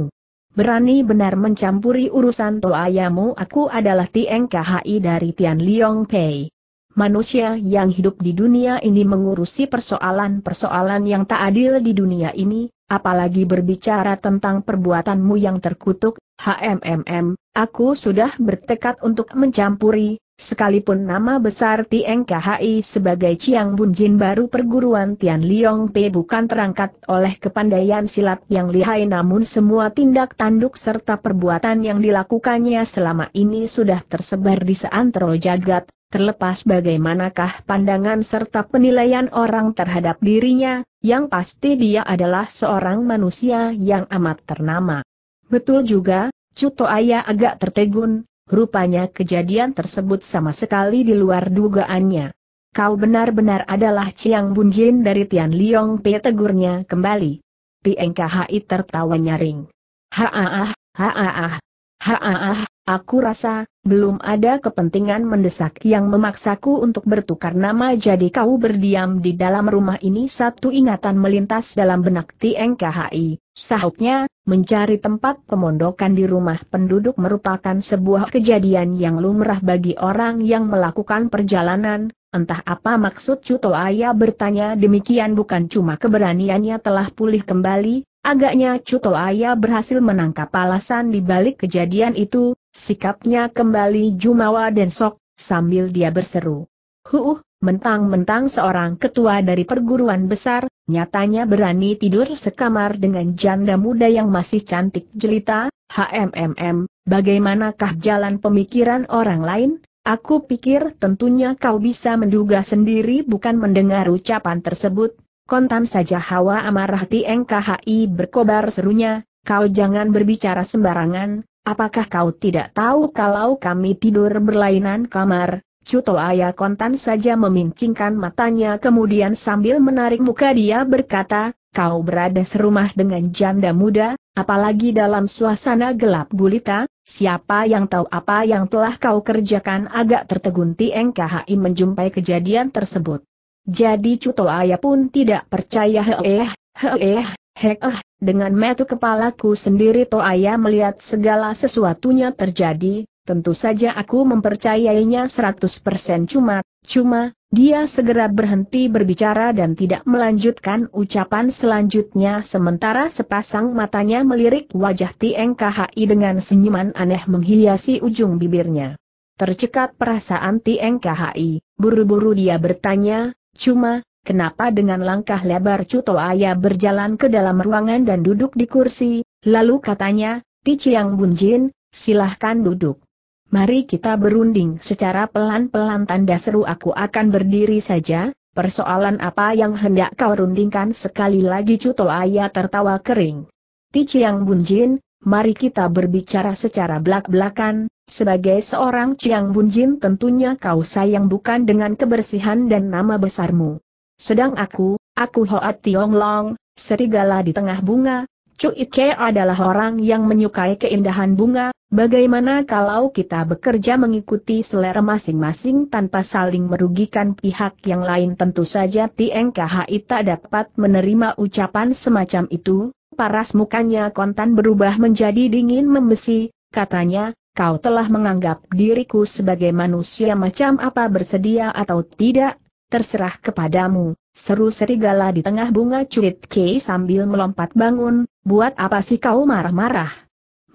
Berani benar mencampuri urusan toayamu aku adalah Tieng Kai dari Tian Liong Pei manusia yang hidup di dunia ini mengurusi persoalan-persoalan yang tak adil di dunia ini, apalagi berbicara tentang perbuatanmu yang terkutuk, HMMM, aku sudah bertekad untuk mencampuri, sekalipun nama besar Tieng sebagai Chiang Bunjin baru perguruan Tian Liong P bukan terangkat oleh kepandaian silat yang lihai namun semua tindak tanduk serta perbuatan yang dilakukannya selama ini sudah tersebar di seantero jagat, Terlepas bagaimanakah pandangan serta penilaian orang terhadap dirinya, yang pasti dia adalah seorang manusia yang amat ternama. Betul juga, Cuto Ayah agak tertegun, rupanya kejadian tersebut sama sekali di luar dugaannya. Kau benar-benar adalah Ciang Bunjin dari Tian Liong P. tegurnya kembali. Pieng tertawa nyaring. Haaah, haaah, haaah, Aku rasa, belum ada kepentingan mendesak yang memaksaku untuk bertukar nama jadi kau berdiam di dalam rumah ini satu ingatan melintas dalam benak TNKHI. Sahutnya, mencari tempat pemondokan di rumah penduduk merupakan sebuah kejadian yang lumrah bagi orang yang melakukan perjalanan, entah apa maksud Cuto Ayah bertanya demikian bukan cuma keberaniannya telah pulih kembali, Agaknya Cuto Ayah berhasil menangkap alasan di balik kejadian itu, Sikapnya kembali Jumawa dan Sok, sambil dia berseru. Huuh, mentang-mentang seorang ketua dari perguruan besar, nyatanya berani tidur sekamar dengan janda muda yang masih cantik jelita, HMMM, bagaimanakah jalan pemikiran orang lain? Aku pikir tentunya kau bisa menduga sendiri bukan mendengar ucapan tersebut, kontan saja hawa amarah Tieng NKHI berkobar serunya, kau jangan berbicara sembarangan, Apakah kau tidak tahu kalau kami tidur berlainan kamar? Cuto Ayah kontan saja memincingkan matanya kemudian sambil menarik muka dia berkata, kau berada serumah dengan janda muda, apalagi dalam suasana gelap gulita, siapa yang tahu apa yang telah kau kerjakan agak tertegun TNKHI menjumpai kejadian tersebut. Jadi Cuto Ayah pun tidak percaya heeh, heeh, Hek eh, dengan metu kepalaku sendiri ayah melihat segala sesuatunya terjadi, tentu saja aku mempercayainya 100% cuma, cuma, dia segera berhenti berbicara dan tidak melanjutkan ucapan selanjutnya sementara sepasang matanya melirik wajah TNKHI dengan senyuman aneh menghiasi ujung bibirnya. Tercekat perasaan TNKHI, buru-buru dia bertanya, cuma, Kenapa dengan langkah lebar Cuto Ayah berjalan ke dalam ruangan dan duduk di kursi, lalu katanya, Ticiang Chiang Bunjin, silahkan duduk. Mari kita berunding secara pelan-pelan tanda seru aku akan berdiri saja, persoalan apa yang hendak kau rundingkan sekali lagi Cuto Ayah tertawa kering. Ticiang Chiang Bunjin, mari kita berbicara secara belak-belakan, sebagai seorang Ciang Bunjin tentunya kau sayang bukan dengan kebersihan dan nama besarmu. Sedang aku, aku Hoat Tiong Long, serigala di tengah bunga, Cui Ke adalah orang yang menyukai keindahan bunga, bagaimana kalau kita bekerja mengikuti selera masing-masing tanpa saling merugikan pihak yang lain tentu saja Tieng KHI tak dapat menerima ucapan semacam itu, paras mukanya kontan berubah menjadi dingin membesi, katanya, kau telah menganggap diriku sebagai manusia macam apa bersedia atau tidak, terserah kepadamu, seru serigala di tengah bunga curit Kei sambil melompat bangun, buat apa sih kau marah-marah?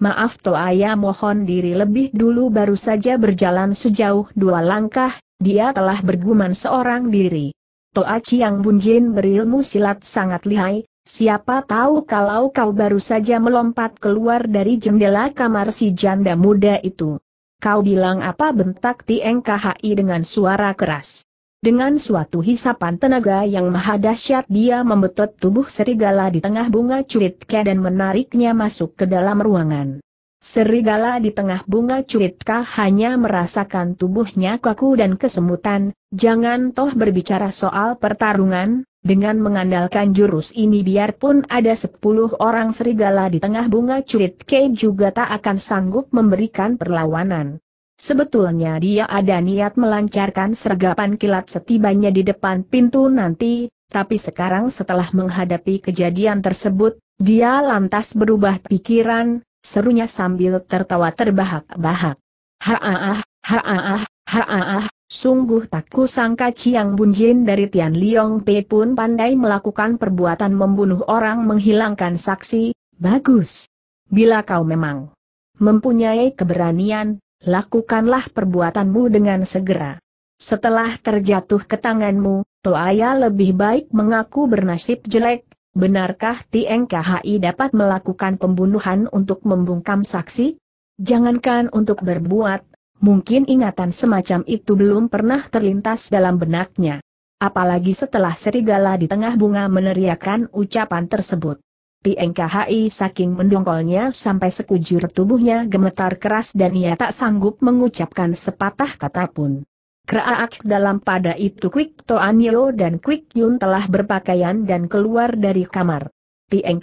Maaf ayah mohon diri lebih dulu baru saja berjalan sejauh dua langkah, dia telah bergumam seorang diri. Toa yang Bunjin berilmu silat sangat lihai, siapa tahu kalau kau baru saja melompat keluar dari jendela kamar si janda muda itu. Kau bilang apa bentak Tieng dengan suara keras. Dengan suatu hisapan tenaga yang maha dahsyat dia membetot tubuh serigala di tengah bunga curitka dan menariknya masuk ke dalam ruangan. Serigala di tengah bunga curitka hanya merasakan tubuhnya kaku dan kesemutan, jangan toh berbicara soal pertarungan, dengan mengandalkan jurus ini biarpun ada sepuluh orang serigala di tengah bunga curitka juga tak akan sanggup memberikan perlawanan. Sebetulnya dia ada niat melancarkan sergapan kilat setibanya di depan pintu nanti, tapi sekarang setelah menghadapi kejadian tersebut, dia lantas berubah pikiran, serunya sambil tertawa terbahak-bahak. Haaah, haaah, haaah, sungguh tak kusangka Chiang Bunjin dari Tian Liong Pei pun pandai melakukan perbuatan membunuh orang menghilangkan saksi, bagus. Bila kau memang mempunyai keberanian, lakukanlah perbuatanmu dengan segera. Setelah terjatuh ke tanganmu, Toaya lebih baik mengaku bernasib jelek, benarkah TNKHI dapat melakukan pembunuhan untuk membungkam saksi? Jangankan untuk berbuat, mungkin ingatan semacam itu belum pernah terlintas dalam benaknya. Apalagi setelah serigala di tengah bunga meneriakan ucapan tersebut. Pieng saking mendongkolnya sampai sekujur tubuhnya gemetar keras dan ia tak sanggup mengucapkan sepatah kata pun. Kraak dalam pada itu Quick Toanyo dan Quick Yun telah berpakaian dan keluar dari kamar. Pieng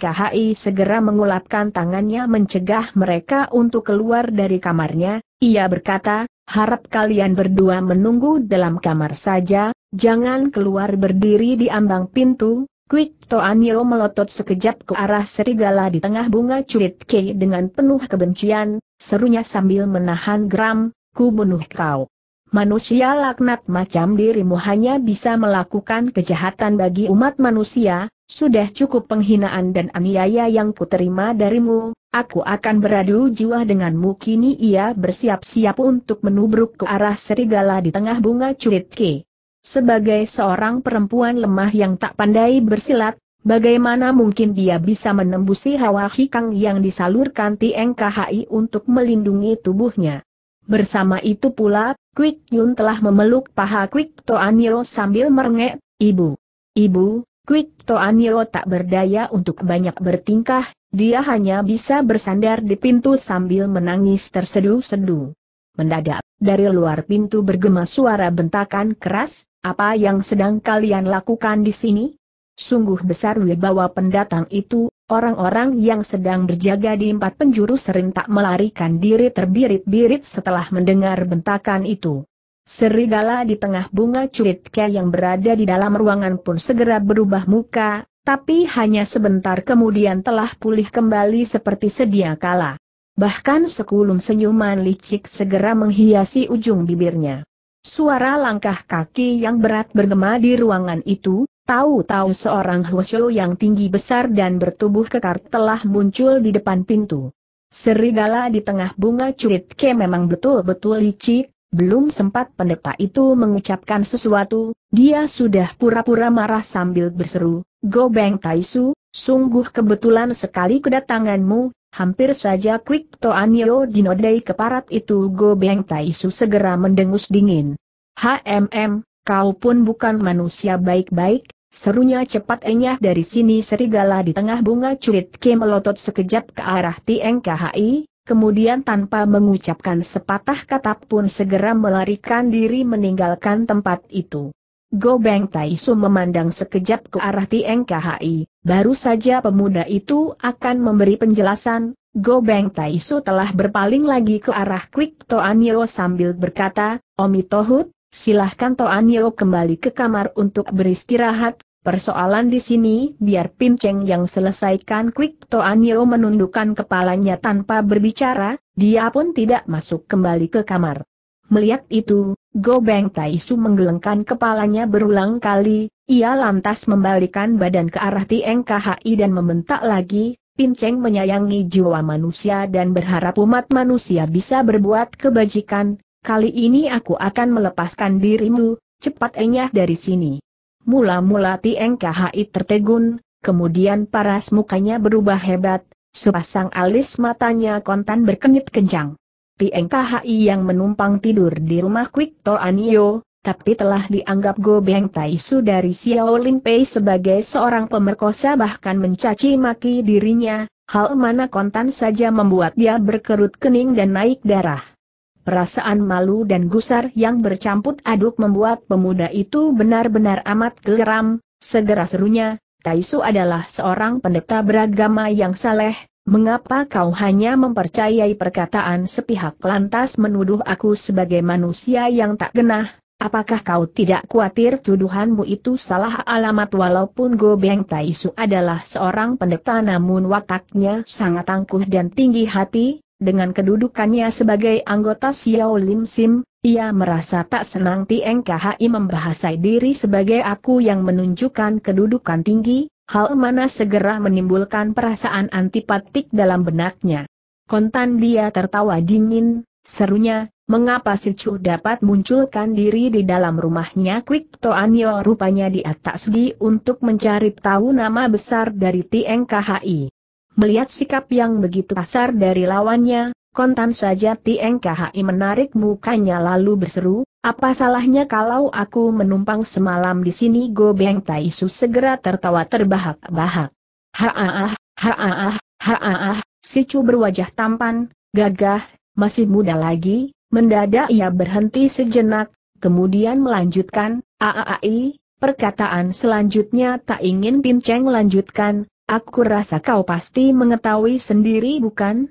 segera mengulapkan tangannya mencegah mereka untuk keluar dari kamarnya, ia berkata, harap kalian berdua menunggu dalam kamar saja, jangan keluar berdiri di ambang pintu, Quick Toanio melotot sekejap ke arah serigala di tengah bunga curit Kei dengan penuh kebencian, serunya sambil menahan geram, ku bunuh kau. Manusia laknat macam dirimu hanya bisa melakukan kejahatan bagi umat manusia, sudah cukup penghinaan dan aniaya yang kuterima darimu, aku akan beradu jiwa denganmu kini ia bersiap-siap untuk menubruk ke arah serigala di tengah bunga curit Kei. Sebagai seorang perempuan lemah yang tak pandai bersilat, bagaimana mungkin dia bisa menembusi hawa hikang yang disalurkan TNKHI untuk melindungi tubuhnya. Bersama itu pula, Quick Yun telah memeluk paha Quick Toanio sambil merengek, Ibu. Ibu, Quick Toanio tak berdaya untuk banyak bertingkah, dia hanya bisa bersandar di pintu sambil menangis terseduh-seduh. Mendadak, dari luar pintu bergema suara bentakan keras, apa yang sedang kalian lakukan di sini? Sungguh besar wibawa pendatang itu, orang-orang yang sedang berjaga di empat penjuru serentak melarikan diri terbirit-birit setelah mendengar bentakan itu. Serigala di tengah bunga curitke yang berada di dalam ruangan pun segera berubah muka, tapi hanya sebentar kemudian telah pulih kembali seperti sedia kala. Bahkan sekulum senyuman licik segera menghiasi ujung bibirnya. Suara langkah kaki yang berat bergema di ruangan itu, tahu-tahu seorang Hwasyo yang tinggi besar dan bertubuh kekar telah muncul di depan pintu. Serigala di tengah bunga curitke memang betul-betul licik, belum sempat pendeta itu mengucapkan sesuatu, dia sudah pura-pura marah sambil berseru, Gobeng Taisu, sungguh kebetulan sekali kedatanganmu, Hampir saja Quick Toanyo dinodai keparat itu Go Beng Taisu segera mendengus dingin. HMM, kau pun bukan manusia baik-baik, Serunya cepat enyah dari sini serigala di tengah bunga curit ke melotot sekejap ke arah TNKHI, kemudian tanpa mengucapkan sepatah kata pun segera melarikan diri meninggalkan tempat itu. Gobeng Taisu memandang sekejap ke arah Tieng KHI, baru saja pemuda itu akan memberi penjelasan, Gobeng Taisu telah berpaling lagi ke arah Quick Toanyo sambil berkata, Omi Tohut, silahkan Toanyo kembali ke kamar untuk beristirahat, persoalan di sini biar Pinceng yang selesaikan Quick Toanyo menundukkan kepalanya tanpa berbicara, dia pun tidak masuk kembali ke kamar. Melihat itu, Gobeng Taisu menggelengkan kepalanya berulang kali, ia lantas membalikan badan ke arah Tieng dan membentak lagi, Pinceng menyayangi jiwa manusia dan berharap umat manusia bisa berbuat kebajikan, kali ini aku akan melepaskan dirimu, cepat enyah dari sini. Mula-mula Tieng tertegun, kemudian paras mukanya berubah hebat, sepasang alis matanya kontan berkenit kencang. Tieng yang menumpang tidur di rumah Kwik To Anio, tapi telah dianggap Go Beng Taisu dari Xiao Lin Pei sebagai seorang pemerkosa bahkan mencaci maki dirinya, hal mana kontan saja membuat dia berkerut kening dan naik darah. Perasaan malu dan gusar yang bercampur aduk membuat pemuda itu benar-benar amat geram, segera serunya, Taisu adalah seorang pendeta beragama yang saleh, Mengapa kau hanya mempercayai perkataan sepihak lantas menuduh aku sebagai manusia yang tak genah? Apakah kau tidak khawatir tuduhanmu itu salah alamat walaupun Gobeng Taisu adalah seorang pendeta namun wataknya sangat tangguh dan tinggi hati? Dengan kedudukannya sebagai anggota Xiao Lim Sim, ia merasa tak senang Tieng Khi membahasai diri sebagai aku yang menunjukkan kedudukan tinggi, hal mana segera menimbulkan perasaan antipatik dalam benaknya. Kontan dia tertawa dingin, serunya, mengapa si Chu dapat munculkan diri di dalam rumahnya Kwik Toanyo rupanya di atas di untuk mencari tahu nama besar dari TNKHI. Melihat sikap yang begitu kasar dari lawannya, kontan saja TNKHI menarik mukanya lalu berseru, apa salahnya kalau aku menumpang semalam di sini Gobeng Taisu segera tertawa terbahak-bahak. Haaah, ah haaah, ah haaah, ah. si Chu berwajah tampan, gagah, masih muda lagi, mendadak ia berhenti sejenak, kemudian melanjutkan, aaai, perkataan selanjutnya tak ingin Cheng lanjutkan, aku rasa kau pasti mengetahui sendiri bukan?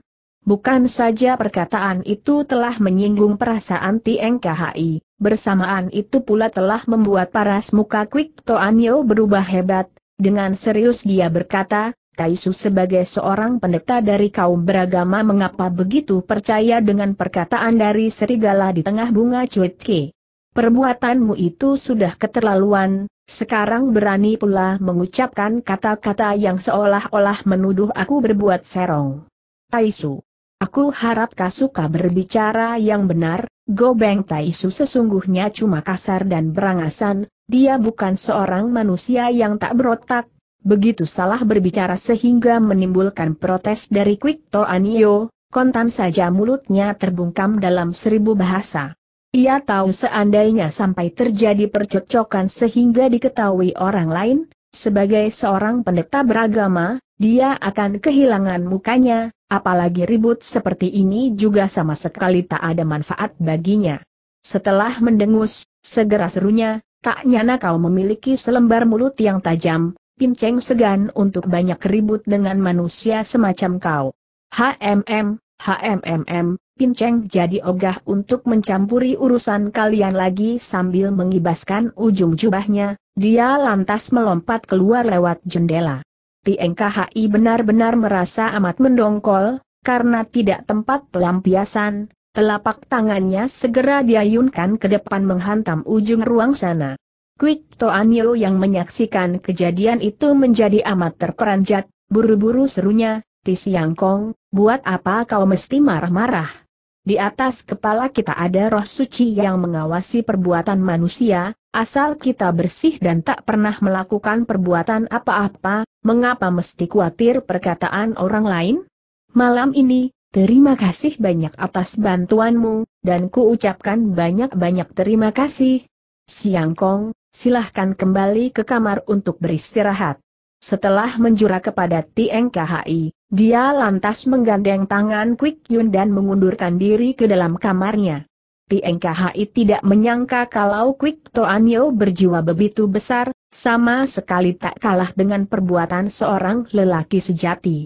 Bukan saja perkataan itu telah menyinggung perasaan Tieng KHI, Bersamaan itu pula telah membuat paras muka Kwik Toanyo berubah hebat, dengan serius dia berkata, Taisu sebagai seorang pendeta dari kaum beragama mengapa begitu percaya dengan perkataan dari serigala di tengah bunga cuitki. Perbuatanmu itu sudah keterlaluan, sekarang berani pula mengucapkan kata-kata yang seolah-olah menuduh aku berbuat serong. Taisu. Aku harap kau suka berbicara yang benar, Gobeng Taisu sesungguhnya cuma kasar dan berangasan, dia bukan seorang manusia yang tak berotak, begitu salah berbicara sehingga menimbulkan protes dari To Anio, kontan saja mulutnya terbungkam dalam seribu bahasa. Ia tahu seandainya sampai terjadi percekcokan sehingga diketahui orang lain, sebagai seorang pendeta beragama, dia akan kehilangan mukanya, Apalagi ribut seperti ini juga sama sekali tak ada manfaat baginya. Setelah mendengus, segera serunya, tak nyana kau memiliki selembar mulut yang tajam, pinceng segan untuk banyak ribut dengan manusia semacam kau. HMM, HMMM, pinceng jadi ogah untuk mencampuri urusan kalian lagi sambil mengibaskan ujung jubahnya, dia lantas melompat keluar lewat jendela. TNKHI benar-benar merasa amat mendongkol, karena tidak tempat pelampiasan, telapak tangannya segera diayunkan ke depan menghantam ujung ruang sana. Quick Toanyo yang menyaksikan kejadian itu menjadi amat terperanjat, buru-buru serunya, Ti Kong, buat apa kau mesti marah-marah? Di atas kepala kita ada roh suci yang mengawasi perbuatan manusia, asal kita bersih dan tak pernah melakukan perbuatan apa-apa, mengapa mesti khawatir perkataan orang lain? Malam ini, terima kasih banyak atas bantuanmu, dan ku ucapkan banyak-banyak terima kasih. Siang Kong, silahkan kembali ke kamar untuk beristirahat. Setelah menjura kepada Tieng dia lantas menggandeng tangan Quick Yun dan mengundurkan diri ke dalam kamarnya. Tieng tidak menyangka kalau Quick Toanyo berjiwa begitu besar, sama sekali tak kalah dengan perbuatan seorang lelaki sejati.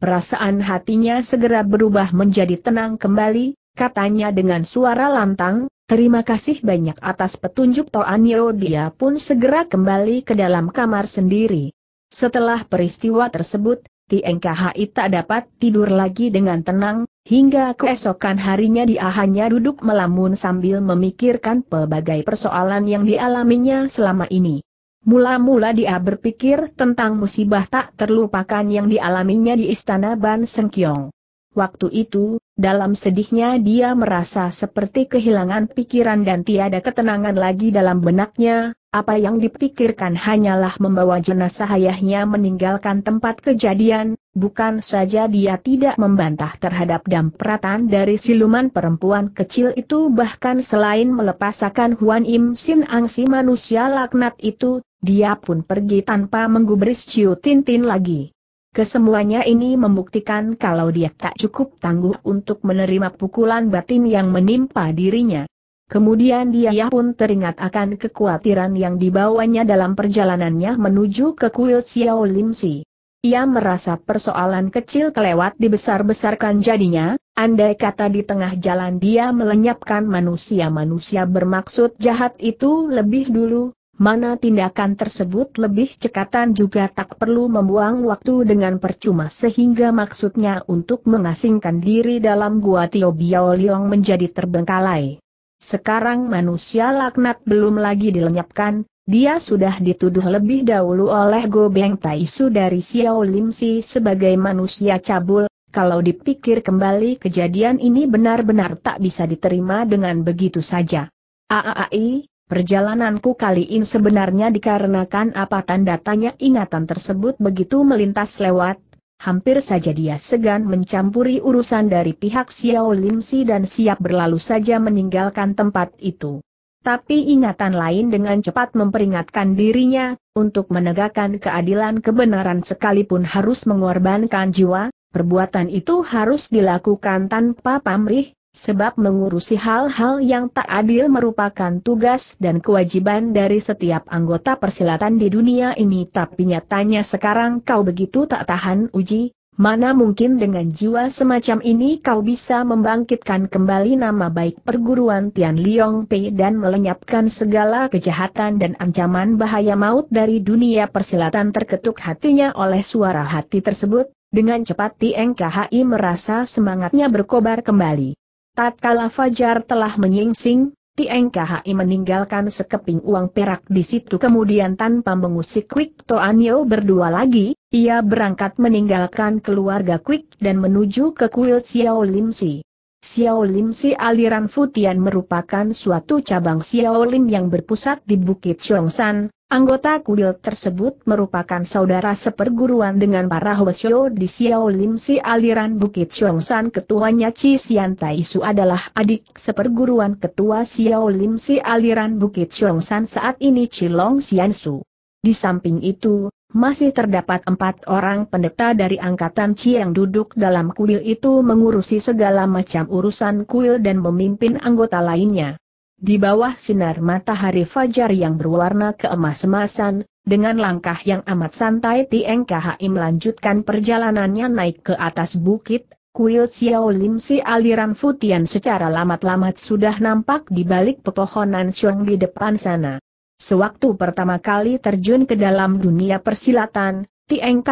Perasaan hatinya segera berubah menjadi tenang kembali, katanya dengan suara lantang, Terima kasih banyak atas petunjuk Toanyo dia pun segera kembali ke dalam kamar sendiri. Setelah peristiwa tersebut, Tieng tak dapat tidur lagi dengan tenang, hingga keesokan harinya dia hanya duduk melamun sambil memikirkan pelbagai persoalan yang dialaminya selama ini. Mula-mula dia berpikir tentang musibah tak terlupakan yang dialaminya di istana Ban Sengkyong. Waktu itu, dalam sedihnya dia merasa seperti kehilangan pikiran dan tiada ketenangan lagi dalam benaknya, apa yang dipikirkan hanyalah membawa jenazah ayahnya meninggalkan tempat kejadian, bukan saja dia tidak membantah terhadap dampratan dari siluman perempuan kecil itu bahkan selain melepaskan Huan Im Sin Angsi manusia laknat itu, dia pun pergi tanpa menggubris Ciu Tin lagi. Kesemuanya ini membuktikan kalau dia tak cukup tangguh untuk menerima pukulan batin yang menimpa dirinya. Kemudian dia pun teringat akan kekhawatiran yang dibawanya dalam perjalanannya menuju ke kuil Xiao Lim Si. Ia merasa persoalan kecil kelewat dibesar-besarkan jadinya, andai kata di tengah jalan dia melenyapkan manusia-manusia bermaksud jahat itu lebih dulu, mana tindakan tersebut lebih cekatan juga tak perlu membuang waktu dengan percuma sehingga maksudnya untuk mengasingkan diri dalam gua Tio Biao Liong menjadi terbengkalai. Sekarang manusia laknat belum lagi dilenyapkan, dia sudah dituduh lebih dahulu oleh Gobeng Taisu dari Xiao Lim Si sebagai manusia cabul, kalau dipikir kembali kejadian ini benar-benar tak bisa diterima dengan begitu saja. Aai, Perjalananku kali ini sebenarnya dikarenakan apa tanda tanya ingatan tersebut begitu melintas lewat, hampir saja dia segan mencampuri urusan dari pihak Xiao Limsi dan siap berlalu saja meninggalkan tempat itu. Tapi ingatan lain dengan cepat memperingatkan dirinya, untuk menegakkan keadilan kebenaran sekalipun harus mengorbankan jiwa, perbuatan itu harus dilakukan tanpa pamrih, sebab mengurusi hal-hal yang tak adil merupakan tugas dan kewajiban dari setiap anggota persilatan di dunia ini tapi nyatanya sekarang kau begitu tak tahan uji, mana mungkin dengan jiwa semacam ini kau bisa membangkitkan kembali nama baik perguruan Tian Liong Pei dan melenyapkan segala kejahatan dan ancaman bahaya maut dari dunia persilatan terketuk hatinya oleh suara hati tersebut, dengan cepat Tieng KHI merasa semangatnya berkobar kembali. Tatkala Fajar telah menyingsing, Tieng KHI meninggalkan sekeping uang perak di situ kemudian tanpa mengusik Quick Toanyo berdua lagi, ia berangkat meninggalkan keluarga Quick dan menuju ke kuil Xiao Lim Si. Xiaolim Si aliran Futian merupakan suatu cabang Xiaolim yang berpusat di Bukit Chongsan. Anggota kuil tersebut merupakan saudara seperguruan dengan para Hwasyo di Xiaolim Si aliran Bukit Chongsan ketuanya Chi Xian Taisu adalah adik seperguruan ketua Xiaolim Si aliran Bukit Chongsan saat ini Cilong Xiansu. Di samping itu, masih terdapat empat orang pendeta dari angkatan Chi yang duduk dalam kuil itu mengurusi segala macam urusan kuil dan memimpin anggota lainnya. Di bawah sinar matahari fajar yang berwarna keemas-emasan, dengan langkah yang amat santai Tieng KHI melanjutkan perjalanannya naik ke atas bukit, kuil Xiao Lim si aliran Futian secara lamat-lamat sudah nampak di balik pepohonan Xiong di depan sana. Sewaktu pertama kali terjun ke dalam dunia persilatan, Tieng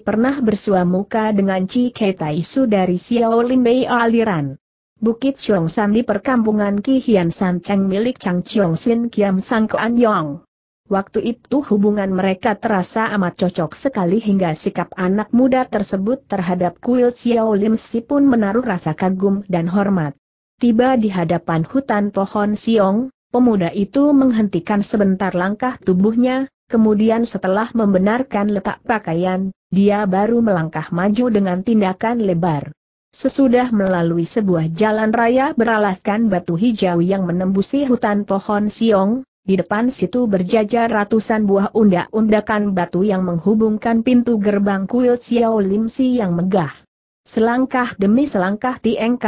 pernah bersua muka dengan Chi Kei Su dari Xiaolin Bei aliran. Bukit Xiong San di perkampungan Ki Hian San Cheng milik Chang Xiong Sin Kiam Sang Kuan Yong. Waktu itu hubungan mereka terasa amat cocok sekali hingga sikap anak muda tersebut terhadap kuil Xiaolin Si pun menaruh rasa kagum dan hormat. Tiba di hadapan hutan pohon Siong, Pemuda itu menghentikan sebentar langkah tubuhnya, kemudian setelah membenarkan letak pakaian, dia baru melangkah maju dengan tindakan lebar. Sesudah melalui sebuah jalan raya beralaskan batu hijau yang menembusi hutan pohon siong, di depan situ berjajar ratusan buah undak-undakan batu yang menghubungkan pintu gerbang kuil Xiao Lim Si yang megah. Selangkah demi selangkah Tieng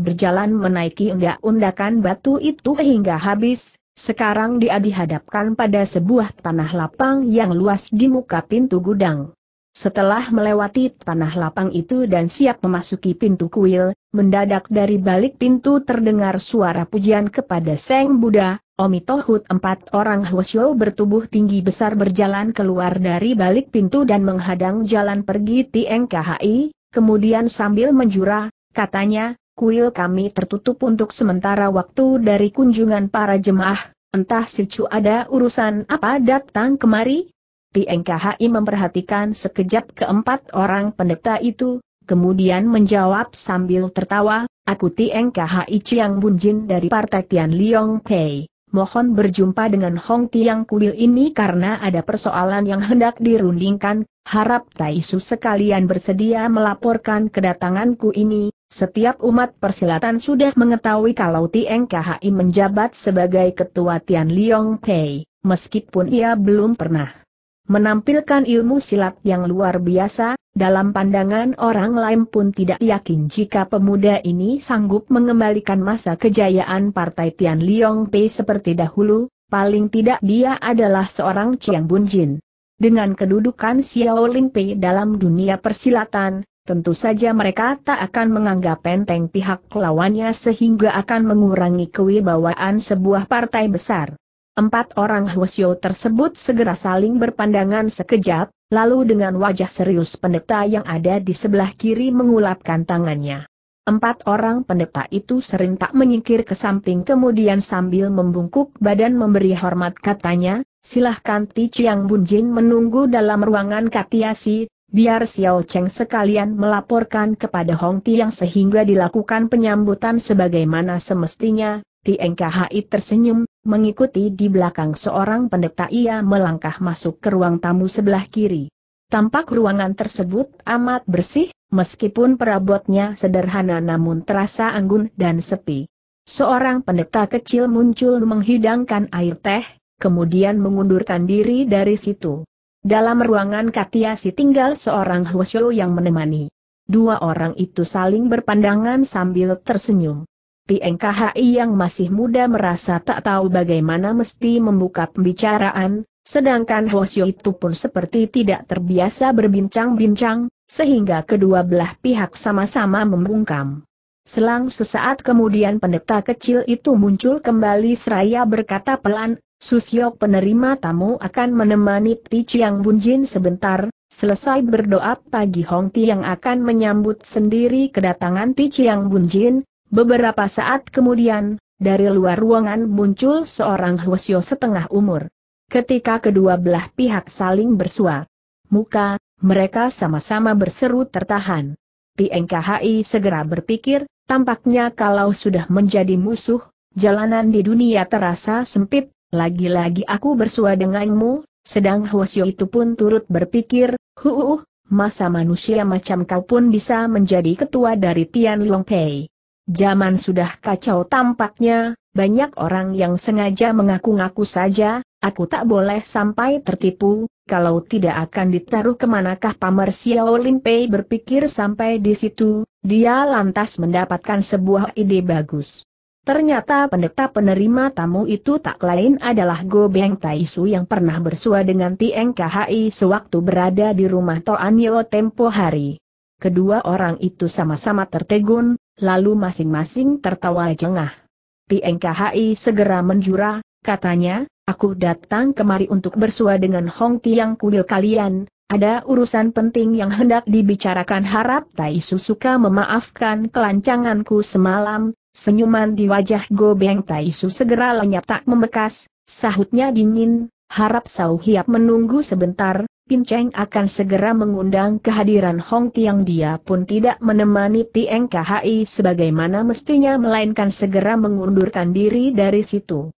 berjalan menaiki undak-undakan batu itu hingga habis, sekarang dia dihadapkan pada sebuah tanah lapang yang luas di muka pintu gudang. Setelah melewati tanah lapang itu dan siap memasuki pintu kuil, mendadak dari balik pintu terdengar suara pujian kepada Seng Buddha, Omitohut empat orang Hwasyo bertubuh tinggi besar berjalan keluar dari balik pintu dan menghadang jalan pergi Tieng Kemudian sambil menjura, katanya, kuil kami tertutup untuk sementara waktu dari kunjungan para jemaah, entah si Cu ada urusan apa datang kemari? TNKHI memperhatikan sekejap keempat orang pendeta itu, kemudian menjawab sambil tertawa, aku TNKHI Chiang Bunjin dari Partai Tian Liong Pei mohon berjumpa dengan Hong Tiang Kuil ini karena ada persoalan yang hendak dirundingkan, harap Taisu sekalian bersedia melaporkan kedatanganku ini, setiap umat persilatan sudah mengetahui kalau Tieng KHI menjabat sebagai ketua Tian Liong Pei, meskipun ia belum pernah menampilkan ilmu silat yang luar biasa, dalam pandangan orang lain pun tidak yakin jika pemuda ini sanggup mengembalikan masa kejayaan Partai Tian Liong Pei seperti dahulu, paling tidak dia adalah seorang Chiang Bun Jin. Dengan kedudukan Xiao Ling Pei dalam dunia persilatan, tentu saja mereka tak akan menganggap enteng pihak lawannya sehingga akan mengurangi kewibawaan sebuah partai besar. Empat orang Hwasyo tersebut segera saling berpandangan sekejap, lalu dengan wajah serius pendeta yang ada di sebelah kiri mengulapkan tangannya. Empat orang pendeta itu sering tak menyingkir ke samping kemudian sambil membungkuk badan memberi hormat katanya, silahkan Ti Chiang Bunjin menunggu dalam ruangan katiasi, biar Xiao Cheng sekalian melaporkan kepada Hong Ti yang sehingga dilakukan penyambutan sebagaimana semestinya, Ti NKHI tersenyum, Mengikuti di belakang seorang pendeta ia melangkah masuk ke ruang tamu sebelah kiri. Tampak ruangan tersebut amat bersih, meskipun perabotnya sederhana namun terasa anggun dan sepi. Seorang pendeta kecil muncul menghidangkan air teh, kemudian mengundurkan diri dari situ. Dalam ruangan si tinggal seorang Hwasyo yang menemani. Dua orang itu saling berpandangan sambil tersenyum. Pieng yang masih muda merasa tak tahu bagaimana mesti membuka pembicaraan, sedangkan Hosyo itu pun seperti tidak terbiasa berbincang-bincang, sehingga kedua belah pihak sama-sama membungkam. Selang sesaat kemudian pendeta kecil itu muncul kembali seraya berkata pelan, Susyok penerima tamu akan menemani Ti Chiang Bunjin sebentar, selesai berdoa pagi Hong Ti yang akan menyambut sendiri kedatangan Ti Chiang Bunjin, Beberapa saat kemudian, dari luar ruangan muncul seorang Hwasyo setengah umur. Ketika kedua belah pihak saling bersua muka, mereka sama-sama berseru tertahan. Tieng segera berpikir, tampaknya kalau sudah menjadi musuh, jalanan di dunia terasa sempit, lagi-lagi aku bersua denganmu, sedang Hwasyo itu pun turut berpikir, huuh, masa manusia macam kau pun bisa menjadi ketua dari Tian Long Zaman sudah kacau tampaknya, banyak orang yang sengaja mengaku-ngaku saja, aku tak boleh sampai tertipu, kalau tidak akan ditaruh kemanakah pamer Xiao Pei. berpikir sampai di situ, dia lantas mendapatkan sebuah ide bagus. Ternyata pendeta penerima tamu itu tak lain adalah Go Beng Taisu yang pernah bersua dengan Tieng KHI sewaktu berada di rumah Toan tempo hari. Kedua orang itu sama-sama tertegun, lalu masing-masing tertawa jengah. Tieng segera menjura, katanya, aku datang kemari untuk bersua dengan Hong Tiang Kuil kalian, ada urusan penting yang hendak dibicarakan harap Tai Su suka memaafkan kelancanganku semalam, senyuman di wajah Gobeng Tai Su segera lenyap tak membekas, sahutnya dingin, harap Sau Hiap menunggu sebentar, Pin Cheng akan segera mengundang kehadiran Hong Tiang dia pun tidak menemani Tieng KHI sebagaimana mestinya melainkan segera mengundurkan diri dari situ.